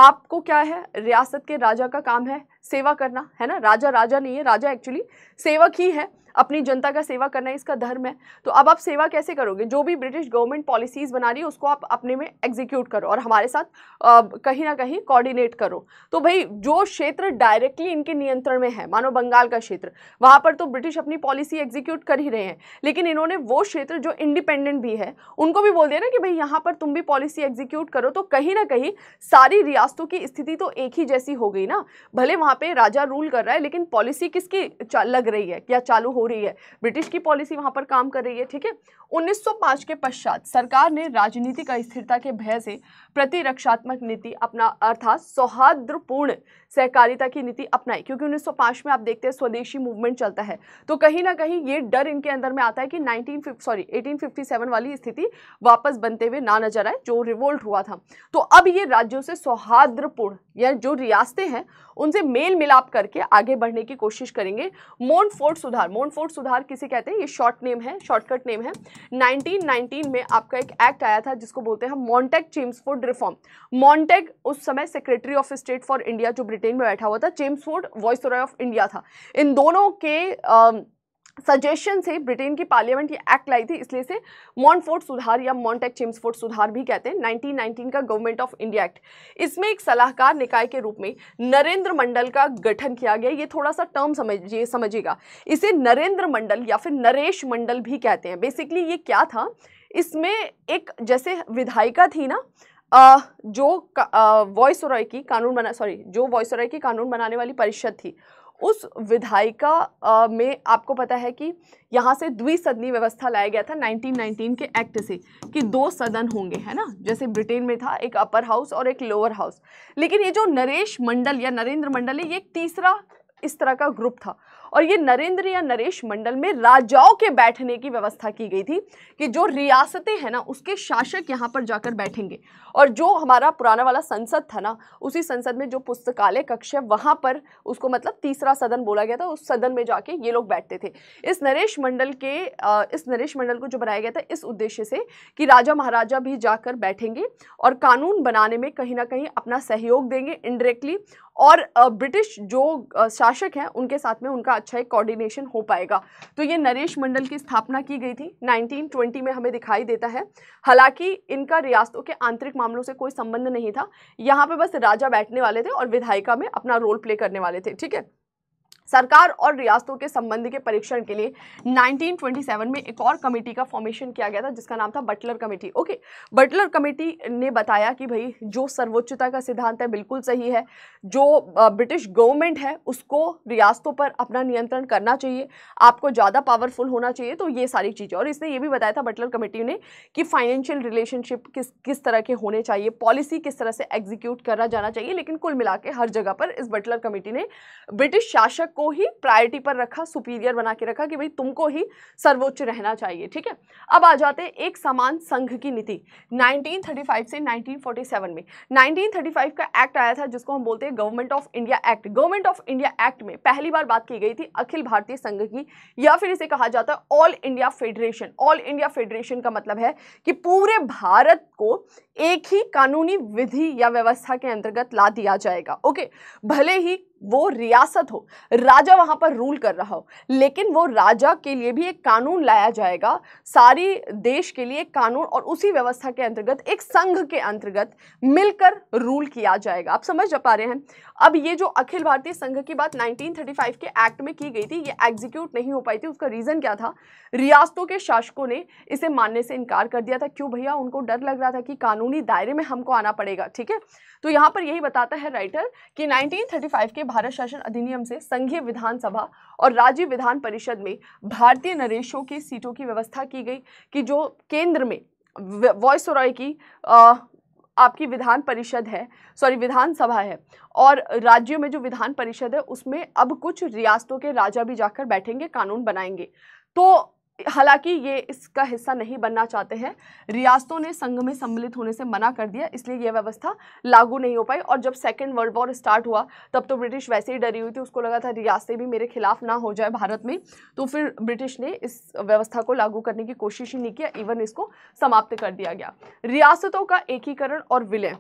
आपको क्या है रियासत के राजा का काम है सेवा करना है ना राजा राजा नहीं है राजा एक्चुअली सेवक ही है अपनी जनता का सेवा करना इसका धर्म है तो अब आप सेवा कैसे करोगे जो भी ब्रिटिश गवर्नमेंट पॉलिसीज़ बना रही है उसको आप अपने में एग्जीक्यूट करो और हमारे साथ कहीं ना कहीं कोऑर्डिनेट करो तो भाई जो क्षेत्र डायरेक्टली इनके नियंत्रण में है मानो बंगाल का क्षेत्र वहाँ पर तो ब्रिटिश अपनी पॉलिसी एग्जीक्यूट कर ही रहे हैं लेकिन इन्होंने वो क्षेत्र जो इंडिपेंडेंट भी है उनको भी बोल दिया ना कि भाई यहाँ पर तुम भी पॉलिसी एग्जीक्यूट करो तो कहीं ना कहीं सारी रियासतों की स्थिति तो एक ही जैसी हो गई ना भले वहाँ पर राजा रूल कर रहा है लेकिन पॉलिसी किसकी लग रही है क्या चालू हो रही है ब्रिटिश की पॉलिसी वहां पर काम कर रही है ठीक है 1905 के पश्चात सरकार ने राजनीतिक अस्थिरता के भय से प्रतिरक्षात्मक नीति अपना अर्थात सौहार्दपूर्ण सहकारिता की नीति अपनाई क्योंकि 1905 में आप देखते हैं स्वदेशी मूवमेंट चलता है तो कहीं ना कहीं ये डर इनके अंदर में आता है कि 19 सॉरी 1857 वाली स्थिति वापस बनते हुए ना नजर आए जो रिवोल्ट हुआ था तो अब ये राज्यों से सौहार्द्रपूर्ण या जो रियासतें हैं उनसे मेल मिलाप करके आगे बढ़ने की कोशिश करेंगे मोन फोर्ट सुधार मोन फोर्ट सुधार किसे कहते हैं ये शॉर्ट नेम है शॉर्टकट नेम है 1919 में आपका एक एक्ट आया था जिसको बोलते हैं मॉन्टेक फोर्ड रिफॉर्म मॉन्टेक उस समय secretary of state for India जो ब्रिटेन में बैठा हुआ था Chelmsford voice of India था इन दोनों के सजेशन से ब्रिटेन की पार्लियामेंट ये एक्ट लाई थी इसलिए से मॉन्टफोर्ट सुधार या मॉन्टेक चेम्सफोर्ट सुधार भी कहते हैं 1919 का गवर्नमेंट ऑफ इंडिया एक्ट इसमें एक सलाहकार निकाय के रूप में नरेंद्र मंडल का गठन किया गया ये थोड़ा सा टर्म समझिए समझिएगा इसे नरेंद्र मंडल या फिर नरेश मंडल भी कहते हैं बेसिकली ये क्या था इसमें एक जैसे विधायिका थी ना आ, जो वॉइस रॉय की कानून बना सॉरी जो वॉइस रॉय की कानून बनाने वाली परिषद थी उस विधायिका में आपको पता है कि यहाँ से द्विसदनी व्यवस्था लाया गया था 1919 के एक्ट से कि दो सदन होंगे है ना जैसे ब्रिटेन में था एक अपर हाउस और एक लोअर हाउस लेकिन ये जो नरेश मंडल या नरेंद्र मंडल है ये एक तीसरा इस तरह का ग्रुप था और ये नरेंद्र या नरेश मंडल में राजाओं के बैठने की व्यवस्था की गई थी कि जो रियासतें हैं ना उसके शासक यहाँ पर जाकर बैठेंगे और जो हमारा पुराना वाला संसद था ना उसी संसद में जो पुस्तकालय कक्ष है वहाँ पर उसको मतलब तीसरा सदन बोला गया था उस सदन में जाके ये लोग बैठते थे इस नरेश मंडल के इस नरेश मंडल को जो बनाया गया था इस उद्देश्य से कि राजा महाराजा भी जाकर बैठेंगे और कानून बनाने में कहीं ना कहीं अपना सहयोग देंगे इनडायरेक्टली और ब्रिटिश जो शासक हैं उनके साथ में उनका अच्छा एक कोऑर्डिनेशन हो पाएगा तो ये नरेश मंडल की स्थापना की गई थी 1920 में हमें दिखाई देता है हालांकि इनका रियासतों के आंतरिक मामलों से कोई संबंध नहीं था यहाँ पर बस राजा बैठने वाले थे और विधायिका में अपना रोल प्ले करने वाले थे ठीक है सरकार और रियासतों के संबंध के परीक्षण के लिए 1927 में एक और कमेटी का फॉर्मेशन किया गया था जिसका नाम था Butler committee okay Butler committee ने बताया कि भाई जो सर्वोच्चता का सिद्धांत है बिल्कुल सही है जो ब्रिटिश गवर्नमेंट है उसको रियासतों पर अपना नियंत्रण करना चाहिए आपको ज़्यादा पावरफुल होना चाहिए तो ये सारी चीज़ें और इसने ये भी बताया था बटलर कमेटी ने कि फाइनेंशियल रिलेशनशिप किस किस तरह के होने चाहिए पॉलिसी किस तरह से एग्जीक्यूट करा जाना चाहिए लेकिन कुल मिला हर जगह पर इस बटलर कमेटी ने ब्रिटिश शासक को ही प्रायोरिटी पर रखा सुपीरियर बना के रखा कि भाई तुमको ही सर्वोच्च रहना चाहिए ठीक है अब आ जाते हैं एक समान संघ की नीति 1935 से 1947 में 1935 का एक्ट आया था जिसको हम बोलते हैं government of India act government of India act में पहली बार बात की गई थी अखिल भारतीय संघ की या फिर इसे कहा जाता है all India federation all India federation का मतलब है कि पूरे भारत को एक ही कानूनी विधि या व्यवस्था के अंतर्गत ला दिया जाएगा ओके भले ही वो रियासत हो राजा वहाँ पर रूल कर रहा हो लेकिन वो राजा के लिए भी एक कानून लाया जाएगा सारी देश के लिए एक कानून और उसी व्यवस्था के अंतर्गत एक संघ के अंतर्गत मिलकर रूल किया जाएगा आप समझ जा पा रहे हैं अब ये जो अखिल भारतीय संघ की बात 1935 के एक्ट में की गई थी ये एग्जीक्यूट नहीं हो पाई थी उसका रीज़न क्या था रियासतों के शासकों ने इसे मानने से इनकार कर दिया था क्यों भैया उनको डर लग रहा था कि कानूनी दायरे में हमको आना पड़ेगा ठीक है तो यहाँ पर यही बताता है राइटर कि नाइनटीन के भारत शासन अधिनियम से संघीय विधानसभा और राज्य विधान परिषद में भारतीय नरेशों की सीटों की व्यवस्था की गई कि जो केंद्र में वॉइस रॉय की आ, आपकी विधान परिषद है सॉरी विधानसभा है और राज्यों में जो विधान परिषद है उसमें अब कुछ रियासतों के राजा भी जाकर बैठेंगे कानून बनाएंगे तो हालांकि ये इसका हिस्सा नहीं बनना चाहते हैं रियासतों ने संघ में सम्मिलित होने से मना कर दिया इसलिए यह व्यवस्था लागू नहीं हो पाई और जब सेकेंड वर्ल्ड वॉर स्टार्ट हुआ तब तो ब्रिटिश वैसे ही डरी हुई थी उसको लगा था रियासतें भी मेरे खिलाफ ना हो जाए भारत में तो फिर ब्रिटिश ने इस व्यवस्था को लागू करने की कोशिश ही नहीं किया इवन इसको समाप्त कर दिया गया रियासतों का एकीकरण और विलय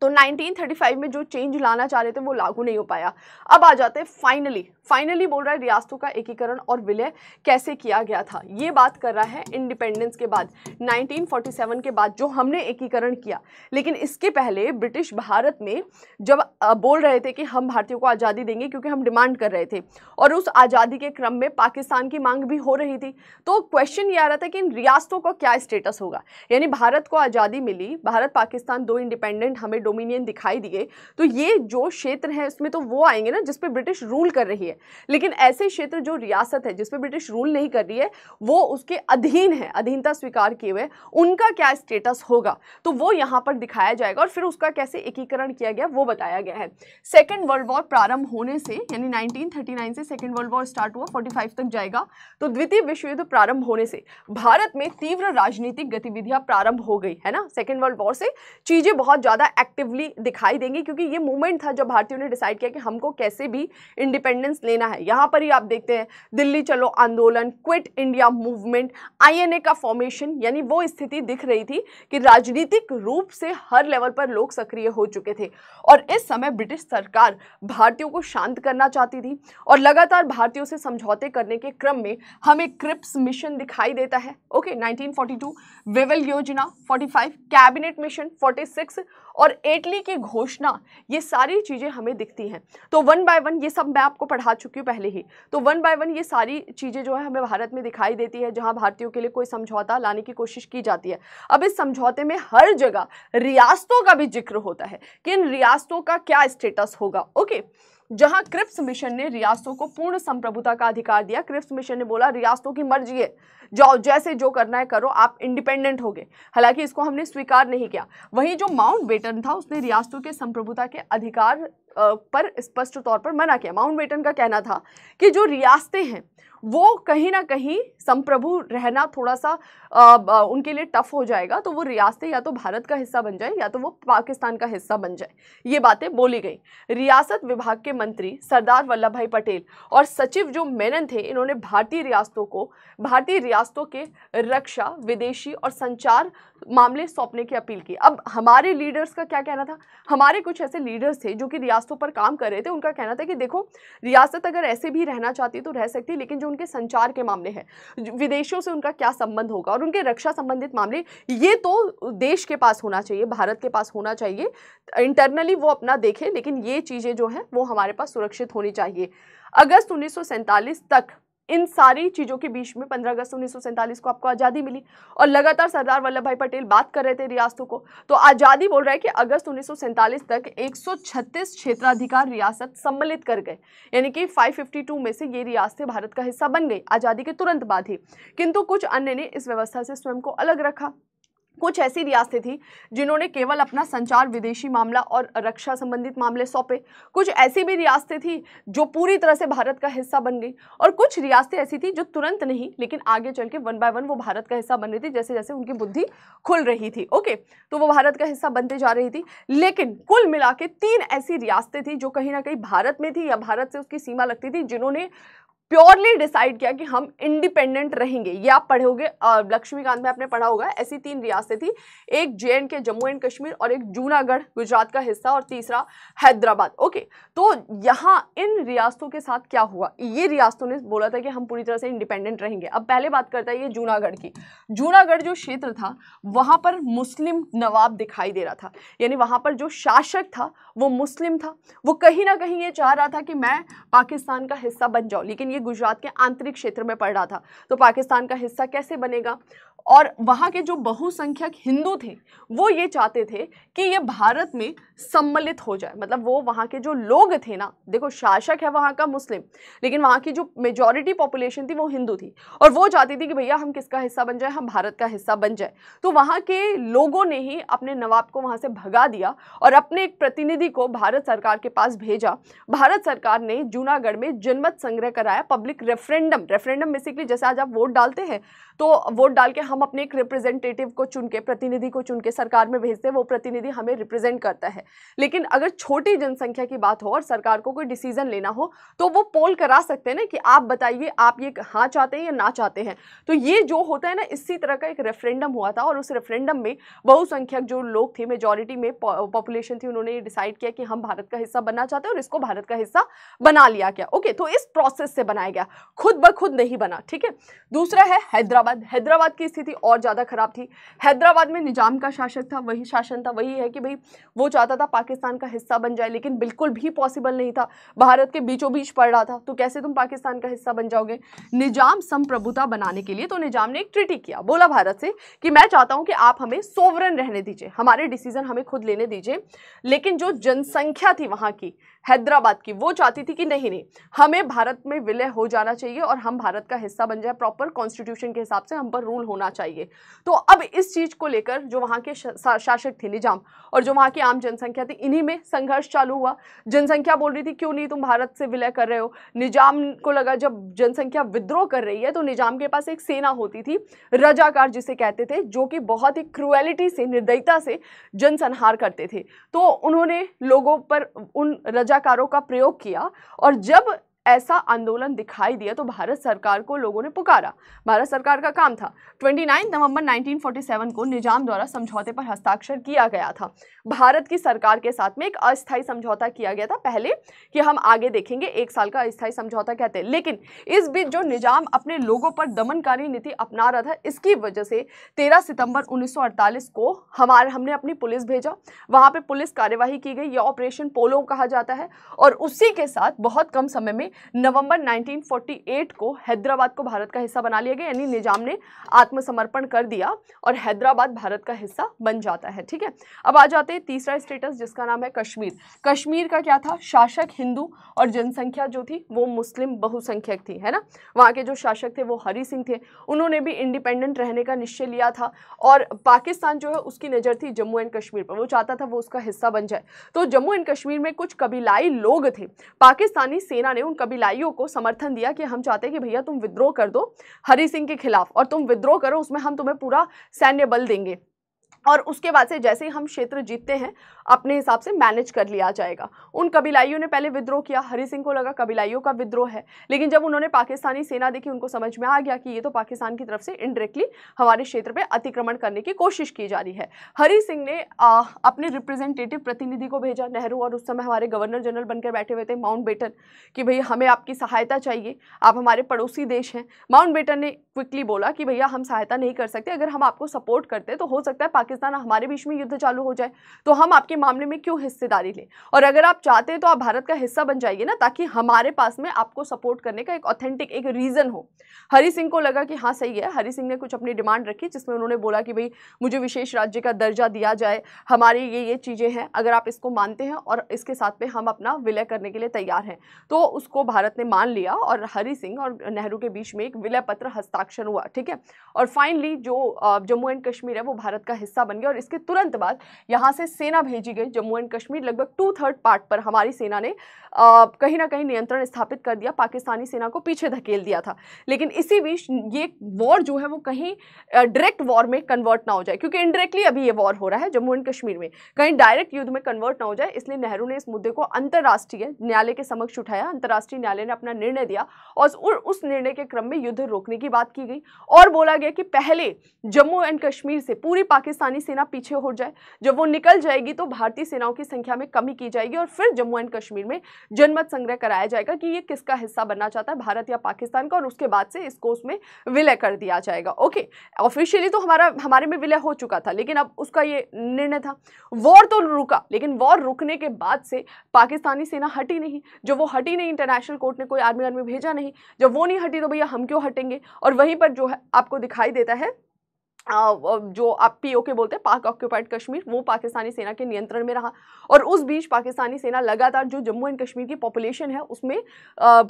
तो 1935 में जो चेंज लाना चाह रहे थे वो लागू नहीं हो पाया अब आ जाते हैं फाइनली फाइनली बोल रहा है रियासतों का एकीकरण और विलय कैसे किया गया था ये बात कर रहा है इंडिपेंडेंस के बाद 1947 के बाद जो हमने एकीकरण किया लेकिन इसके पहले ब्रिटिश भारत में जब बोल रहे थे कि हम भारतीयों को आज़ादी देंगे क्योंकि हम डिमांड कर रहे थे और उस आज़ादी के क्रम में पाकिस्तान की मांग भी हो रही थी तो क्वेश्चन ये आ रहा था कि इन रियासतों का क्या स्टेटस होगा यानी भारत को आज़ादी मिली भारत पाकिस्तान दो इंडिपेंडेंट हमें डोमिनियन दिखाई दिए तो ये जो क्षेत्र है उसमें तो वो आएंगे ना जिसपे ब्रिटिश रूल कर रही है लेकिन ऐसे क्षेत्र जो रियासत है जिसपे ब्रिटिश रूल नहीं कर रही है वो उसके अधीन है अधीनता स्वीकार किए हुए उनका क्या स्टेटस होगा तो वो यहाँ पर दिखाया जाएगा और फिर उसका कैसे एकीकरण किया गया वो बताया गया है सेकेंड वर्ल्ड वॉर प्रारंभ होने से यानी नाइनटीन से सेकेंड वर्ल्ड वॉर स्टार्ट हुआ फोर्टी तक जाएगा तो द्वितीय विश्व युद्ध प्रारंभ होने से भारत में तीव्र राजनीतिक गतिविधियां प्रारंभ हो गई है ना सेकेंड वर्ल्ड वॉर से चीज़ें बहुत ज़्यादा एक्ट एक्टिवली दिखाई देंगे क्योंकि ये मूवमेंट था जब भारतीयों ने डिसाइड किया कि हमको कैसे भी इंडिपेंडेंस लेना है यहाँ पर ही आप देखते हैं दिल्ली चलो आंदोलन क्विट इंडिया मूवमेंट आईएनए का फॉर्मेशन यानी वो स्थिति दिख रही थी कि राजनीतिक रूप से हर लेवल पर लोग सक्रिय हो चुके थे और इस समय ब्रिटिश सरकार भारतीयों को शांत करना चाहती थी और लगातार भारतीयों से समझौते करने के क्रम में हमें क्रिप्स मिशन दिखाई देता है ओके 1942 वेवल योजना फोर्टी कैबिनेट मिशन 46 और एटली की घोषणा ये सारी चीज़ें हमें दिखती हैं तो वन बाय वन ये सब मैं आपको पढ़ा चुकी हूँ पहले ही तो वन बाय वन ये सारी चीज़ें जो है हमें भारत में दिखाई देती है जहाँ भारतीयों के लिए कोई समझौता लाने की कोशिश की जाती है अब इस समझौते में हर जगह रियासतों का भी जिक्र होता है कि इन रियासतों का क्या स्टेटस होगा ओके जहां क्रिप्स मिशन ने रियासतों को पूर्ण संप्रभुता का अधिकार दिया क्रिप्स मिशन ने बोला रियासतों की मर्जी है जाओ जैसे जो करना है करो आप इंडिपेंडेंट हो गए हालांकि इसको हमने स्वीकार नहीं किया वहीं जो माउंट बेटन था उसने रियासतों के संप्रभुता के अधिकार पर स्पष्ट तौर पर मना किया माउंट बेटन का कहना था कि जो रियासतें हैं वो कहीं ना कहीं संप्रभु रहना थोड़ा सा आ, आ, उनके लिए टफ हो जाएगा तो वो रियासतें या तो भारत का हिस्सा बन जाए या तो वो पाकिस्तान का हिस्सा बन जाए ये बातें बोली गई रियासत विभाग के मंत्री सरदार वल्लभ भाई पटेल और सचिव जो मेनन थे इन्होंने भारतीय रियासतों को भारतीय रियासतों के रक्षा विदेशी और संचार मामले सौंपने की अपील की अब हमारे लीडर्स का क्या कहना था हमारे कुछ ऐसे लीडर्स थे जो कि रियासतों पर काम कर रहे थे उनका कहना था कि देखो रियासत अगर ऐसे भी रहना चाहती तो रह सकती लेकिन जो उनके संचार के मामले हैं विदेशों से उनका क्या संबंध होगा और उनके रक्षा संबंधित मामले ये तो देश के पास होना चाहिए भारत के पास होना चाहिए इंटरनली वो अपना देखें लेकिन ये चीज़ें जो हैं वो हमारे पास सुरक्षित होनी चाहिए अगस्त उन्नीस तक इन सारी चीज़ों के बीच में 15 अगस्त उन्नीस को आपको आज़ादी मिली और लगातार सरदार वल्लभ भाई पटेल बात कर रहे थे रियासतों को तो आज़ादी बोल रहा है कि अगस्त उन्नीस तक 136 क्षेत्राधिकार रियासत सम्मिलित कर गए यानी कि 552 में से ये रियासतें भारत का हिस्सा बन गई आज़ादी के तुरंत बाद ही किंतु कुछ अन्य ने इस व्यवस्था से स्वयं को अलग रखा कुछ ऐसी रियासतें थी जिन्होंने केवल अपना संचार विदेशी मामला और रक्षा संबंधित मामले सौंपे कुछ ऐसी भी रियासतें थीं जो पूरी तरह से भारत का हिस्सा बन गई और कुछ रियासतें ऐसी थी जो तुरंत नहीं लेकिन आगे चल के वन बाय वन वो भारत का हिस्सा बन रही थी जैसे जैसे उनकी बुद्धि खुल रही थी ओके तो वो भारत का हिस्सा बनते जा रही थी लेकिन कुल मिला तीन ऐसी रियासतें थी जो कहीं ना कहीं भारत में थी या भारत से उसकी सीमा लगती थी जिन्होंने प्योरली डिसाइड किया कि हम इंडिपेंडेंट रहेंगे ये आप पढ़ोगे लक्ष्मीकांत में आपने पढ़ा होगा ऐसी तीन रियासतें थी एक जे के जम्मू एंड कश्मीर और एक जूनागढ़ गुजरात का हिस्सा और तीसरा हैदराबाद ओके तो यहाँ इन रियासतों के साथ क्या हुआ ये रियासतों ने बोला था कि हम पूरी तरह से इंडिपेंडेंट रहेंगे अब पहले बात करता है ये जूनागढ़ की जूनागढ़ जो क्षेत्र था वहाँ पर मुस्लिम नवाब दिखाई दे रहा था यानी वहाँ पर जो शासक था वो मुस्लिम था वो कहीं ना कहीं ये चाह रहा था कि मैं पाकिस्तान का हिस्सा बन जाऊँ लेकिन ये गुजरात के आंतरिक क्षेत्र में पड़ रहा था तो पाकिस्तान का हिस्सा कैसे बनेगा और वहाँ के जो बहुसंख्यक हिंदू थे वो ये चाहते थे कि ये भारत में सम्मिलित हो जाए मतलब वो वहाँ के जो लोग थे ना देखो शासक है वहाँ का मुस्लिम लेकिन वहाँ की जो मेजॉरिटी पॉपुलेशन थी वो हिंदू थी और वो चाहती थी कि भैया हम किसका हिस्सा बन जाए हम भारत का हिस्सा बन जाए तो वहाँ के लोगों ने ही अपने नवाब को वहाँ से भगा दिया और अपने एक प्रतिनिधि को भारत सरकार के पास भेजा भारत सरकार ने जूनागढ़ में जनमत संग्रह कराया पब्लिक रेफरेंडम रेफरेंडम बेसिकली जैसे आज आप वोट डालते हैं तो वोट डाल के हम अपने एक रिप्रेजेंटेटिव को चुन के प्रतिनिधि को चुन के सरकार में भेजते हैं वो प्रतिनिधि हमें रिप्रेजेंट करता है लेकिन अगर छोटी जनसंख्या की बात हो और सरकार को कोई डिसीजन लेना हो तो वो पोल करा सकते हैं ना कि आप बताइए आप ये हाँ चाहते हैं या ना चाहते हैं तो ये जो होता है ना इसी तरह का एक रेफरेंडम हुआ था और उस रेफरेंडम में बहुसंख्यक जो लोग थे मेजोरिटी में पॉपुलेशन थी उन्होंने ये डिसाइड किया कि हम भारत का हिस्सा बनना चाहते हैं और इसको भारत का हिस्सा बना लिया गया ओके तो इस प्रोसेस से बनाया गया खुद ब खुद नहीं बना ठीक है दूसरा है हैदराबाद हैदराबाद की स्थिति और ज़्यादा ख़राब थी हैदराबाद में निजाम का शासक था वही शासन था वही है कि भाई वो चाहता था पाकिस्तान का हिस्सा बन जाए लेकिन बिल्कुल भी पॉसिबल नहीं था भारत के बीचों बीच पड़ रहा था तो कैसे तुम पाकिस्तान का हिस्सा बन जाओगे निजाम संप्रभुता बनाने के लिए तो निजाम ने एक ट्रिटी किया बोला भारत से कि मैं चाहता हूँ कि आप हमें सोवरन रहने दीजिए हमारे डिसीजन हमें खुद लेने दीजिए लेकिन जो जनसंख्या थी वहाँ की हैदराबाद की वो चाहती थी कि नहीं नहीं हमें भारत में विलय हो जाना चाहिए और हम भारत का हिस्सा बन जाए प्रॉपर कॉन्स्टिट्यूशन के हिसाब से हम पर रूल होना चाहिए तो अब इस चीज़ को लेकर जो वहाँ के शासक थे निजाम और जो वहाँ की आम जनसंख्या थी इन्हीं में संघर्ष चालू हुआ जनसंख्या बोल रही थी क्यों नहीं तुम भारत से विलय कर रहे हो निजाम को लगा जब जनसंख्या विद्रोह कर रही है तो निजाम के पास एक सेना होती थी रजाकार जिसे कहते थे जो कि बहुत ही क्रुएलिटी से निर्दयता से जनसंहार करते थे तो उन्होंने लोगों पर उन रजा भाषाकारों का प्रयोग किया और जब ऐसा आंदोलन दिखाई दिया तो भारत सरकार को लोगों ने पुकारा भारत सरकार का काम था 29 नवंबर 1947 को निजाम द्वारा समझौते पर हस्ताक्षर किया गया था भारत की सरकार के साथ में एक अस्थायी समझौता किया गया था पहले कि हम आगे देखेंगे एक साल का अस्थायी समझौता कहते हैं लेकिन इस बीच जो निजाम अपने लोगों पर दमनकारी नीति अपना रहा था इसकी वजह से तेरह सितंबर उन्नीस को हमारे हमने अपनी पुलिस भेजा वहाँ पर पुलिस कार्यवाही की गई यह ऑपरेशन पोलो कहा जाता है और उसी के साथ बहुत कम समय में नवंबर 1948 को हैदराबाद को भारत का हिस्सा बना लिया गया यानी निजाम ने आत्मसमर्पण कर दिया और हैदराबाद भारत का हिस्सा बन जाता है ठीक है अब आ जाते हैं तीसरा स्टेटस जिसका नाम है कश्मीर कश्मीर का क्या था शासक हिंदू और जनसंख्या जो थी वो मुस्लिम बहुसंख्यक थी है ना वहाँ के जो शासक थे वो हरी सिंह थे उन्होंने भी इंडिपेंडेंट रहने का निश्चय लिया था और पाकिस्तान जो है उसकी नज़र थी जम्मू एंड कश्मीर पर वो चाहता था वो उसका हिस्सा बन जाए तो जम्मू एंड कश्मीर में कुछ कबीलाई लोग थे पाकिस्तानी सेना ने उन कबीलाइयों को समर्थन दिया कि हम चाहते हैं कि भैया तुम विद्रोह कर दो हरी सिंह के खिलाफ और तुम विद्रोह करो उसमें हम तुम्हें पूरा सैन्य बल देंगे और उसके बाद से जैसे ही हम क्षेत्र जीतते हैं अपने हिसाब से मैनेज कर लिया जाएगा उन कबीलाइयों ने पहले विद्रोह किया हरी सिंह को लगा कबीलाइयों का विद्रोह है लेकिन जब उन्होंने पाकिस्तानी सेना देखी उनको समझ में आ गया कि ये तो पाकिस्तान की तरफ से इनडायरेक्टली हमारे क्षेत्र पर अतिक्रमण करने की कोशिश की जा रही है हरी सिंह ने आ, अपने रिप्रेजेंटेटिव प्रतिनिधि को भेजा नेहरू और उस समय हमारे गवर्नर जनरल बनकर बैठे हुए थे माउंट बेटन कि भैया हमें आपकी सहायता चाहिए आप हमारे पड़ोसी देश हैं माउंट बेटन ने क्विकली बोला कि भैया हम सहायता नहीं कर सकते अगर हम आपको सपोर्ट करते तो हो सकता है पाकिस्तान पाकिस्तान हमारे बीच में युद्ध चालू हो जाए तो हम आपके मामले में क्यों हिस्सेदारी लें और अगर आप चाहते हैं तो आप भारत का हिस्सा बन जाइए ना ताकि हमारे पास में आपको सपोर्ट करने का एक ऑथेंटिक एक रीज़न हो हरी सिंह को लगा कि हाँ सही है हरी सिंह ने कुछ अपनी डिमांड रखी जिसमें उन्होंने बोला कि भाई मुझे विशेष राज्य का दर्जा दिया जाए हमारी ये ये चीज़ें हैं अगर आप इसको मानते हैं और इसके साथ में हम अपना विलय करने के लिए तैयार हैं तो उसको भारत ने मान लिया और हरी सिंह और नेहरू के बीच में एक विलय पत्र हस्ताक्षर हुआ ठीक है और फाइनली जो जम्मू एंड कश्मीर है वो भारत का हिस्सा हिस्सा बन गया और इसके तुरंत बाद यहाँ से सेना भेजी गई जम्मू एंड कश्मीर लगभग टू थर्ड पार्ट पर हमारी सेना ने कहीं ना कहीं नियंत्रण स्थापित कर दिया पाकिस्तानी सेना को पीछे धकेल दिया था लेकिन इसी बीच ये वॉर जो है वो कहीं डायरेक्ट वॉर में कन्वर्ट ना हो जाए क्योंकि इनडायरेक्टली अभी ये वॉर हो रहा है जम्मू एंड कश्मीर में कहीं डायरेक्ट युद्ध में कन्वर्ट ना हो जाए इसलिए नेहरू ने इस मुद्दे को अंतर्राष्ट्रीय न्यायालय के समक्ष उठाया अंतर्राष्ट्रीय न्यायालय ने अपना निर्णय दिया और उस निर्णय के क्रम में युद्ध रोकने की बात की गई और बोला गया कि पहले जम्मू एंड कश्मीर से पूरी पाकिस्तान पाकिस्तानी सेना पीछे हो जाए जब वो निकल जाएगी तो भारतीय सेनाओं की संख्या में कमी की जाएगी और फिर जम्मू एंड कश्मीर में जनमत संग्रह कराया जाएगा कि ये किसका हिस्सा बनना चाहता है भारत या पाकिस्तान का और उसके बाद से इसको उसमें विलय कर दिया जाएगा ओके ऑफिशियली तो हमारा हमारे में विलय हो चुका था लेकिन अब उसका ये निर्णय था वॉर तो रुका लेकिन वॉर रुकने के बाद से पाकिस्तानी सेना हटी नहीं जो वो हटी नहीं इंटरनेशनल कोर्ट ने कोई आर्मी आर्मी भेजा नहीं जब वो नहीं हटी तो भैया हम क्यों हटेंगे और वहीं पर जो है आपको दिखाई देता है जो आप पी के बोलते हैं पाक ऑक्यूपाइड कश्मीर वो पाकिस्तानी सेना के नियंत्रण में रहा और उस बीच पाकिस्तानी सेना लगातार जो जम्मू एंड कश्मीर की पॉपुलेशन है उसमें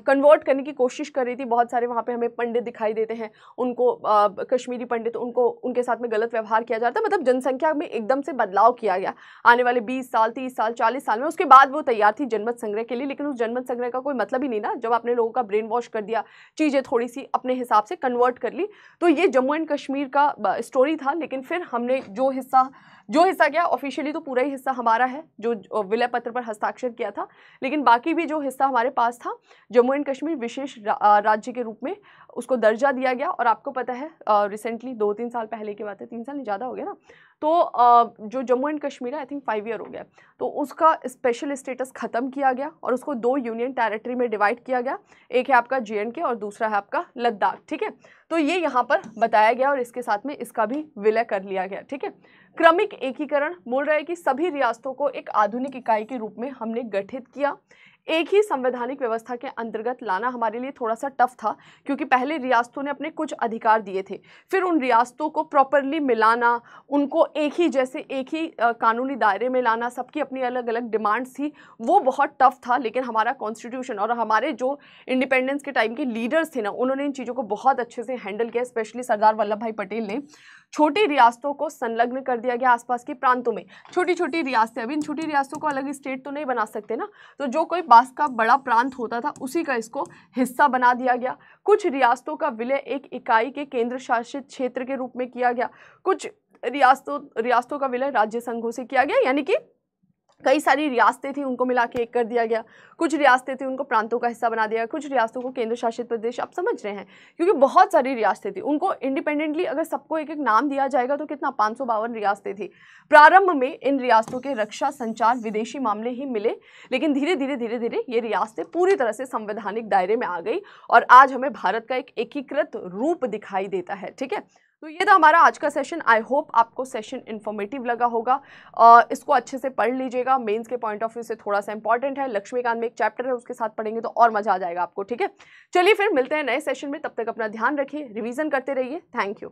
कन्वर्ट करने की कोशिश कर रही थी बहुत सारे वहाँ पे हमें पंडित दिखाई देते हैं उनको आ, कश्मीरी पंडित उनको उनके साथ में गलत व्यवहार किया जाता है मतलब जनसंख्या में एकदम से बदलाव किया गया आने वाले बीस साल तीस साल चालीस साल में उसके बाद वो तैयार थी जनमत संग्रह के लिए लेकिन उस जनमत संग्रह का कोई मतलब ही नहीं ना जब आपने लोगों का ब्रेन वॉश कर दिया चीज़ें थोड़ी सी अपने हिसाब से कन्वर्ट कर ली तो ये जम्मू एंड कश्मीर का स्टोरी था लेकिन फिर हमने जो हिस्सा जो हिस्सा गया ऑफिशियली तो पूरा ही हिस्सा हमारा है जो विलय पत्र पर हस्ताक्षर किया था लेकिन बाकी भी जो हिस्सा हमारे पास था जम्मू एंड कश्मीर विशेष रा, राज्य के रूप में उसको दर्जा दिया गया और आपको पता है रिसेंटली दो तीन साल पहले की बात है तीन साल नहीं ज़्यादा हो गया ना तो जो जम्मू एंड कश्मीर है आई थिंक फाइव ईयर हो गया तो उसका स्पेशल स्टेटस ख़त्म किया गया और उसको दो यूनियन टेरेटरी में डिवाइड किया गया एक है आपका जे के और दूसरा है आपका लद्दाख ठीक है तो ये यहाँ पर बताया गया और इसके साथ में इसका भी विलय कर लिया गया ठीक है क्रमिक एकीकरण बोल रहा है कि सभी रियासतों को एक आधुनिक इकाई के रूप में हमने गठित किया एक ही संवैधानिक व्यवस्था के अंतर्गत लाना हमारे लिए थोड़ा सा टफ था क्योंकि पहले रियासतों ने अपने कुछ अधिकार दिए थे फिर उन रियासतों को प्रॉपरली मिलाना उनको एक ही जैसे एक ही कानूनी दायरे में लाना सबकी अपनी अलग अलग डिमांड्स थी वो बहुत टफ था लेकिन हमारा कॉन्स्टिट्यूशन और हमारे जो इंडिपेंडेंस के टाइम के लीडर्स थे ना उन्होंने इन चीज़ों को बहुत अच्छे से हैंडल किया स्पेशली सरदार वल्लभ भाई पटेल ने छोटी रियासतों को संलग्न कर दिया गया आसपास के प्रांतों में छोटी छोटी रियासतें अभी इन छोटी रियासतों को अलग स्टेट तो नहीं बना सकते ना तो जो कोई बास का बड़ा प्रांत होता था उसी का इसको हिस्सा बना दिया गया कुछ रियासतों का विलय एक इकाई के केंद्र शासित क्षेत्र के रूप में किया गया कुछ रियासतों रियासतों का विलय राज्य संघों से किया गया यानी कि कई सारी रियासतें थी उनको मिला के एक कर दिया गया कुछ रियासतें थी उनको प्रांतों का हिस्सा बना दिया गया कुछ रियासतों को केंद्र शासित प्रदेश आप समझ रहे हैं क्योंकि बहुत सारी रियासतें थी उनको इंडिपेंडेंटली अगर सबको एक एक नाम दिया जाएगा तो कितना पाँच सौ रियासतें थी प्रारंभ में इन रियासतों के रक्षा संचार विदेशी मामले ही मिले लेकिन धीरे धीरे धीरे धीरे ये रियासतें पूरी तरह से संवैधानिक दायरे में आ गई और आज हमें भारत का एक एकीकृत रूप दिखाई देता है ठीक है तो ये था हमारा आज का सेशन आई होप आपको सेशन इन्फॉर्मेटिव लगा होगा आ, इसको अच्छे से पढ़ लीजिएगा मेंस के पॉइंट ऑफ व्यू से थोड़ा सा इंपॉर्टेंट है लक्ष्मीकांत में एक चैप्टर है उसके साथ पढ़ेंगे तो और मजा आ जाएगा आपको ठीक है चलिए फिर मिलते हैं नए सेशन में तब तक अपना ध्यान रखिए रिविजन करते रहिए थैंक यू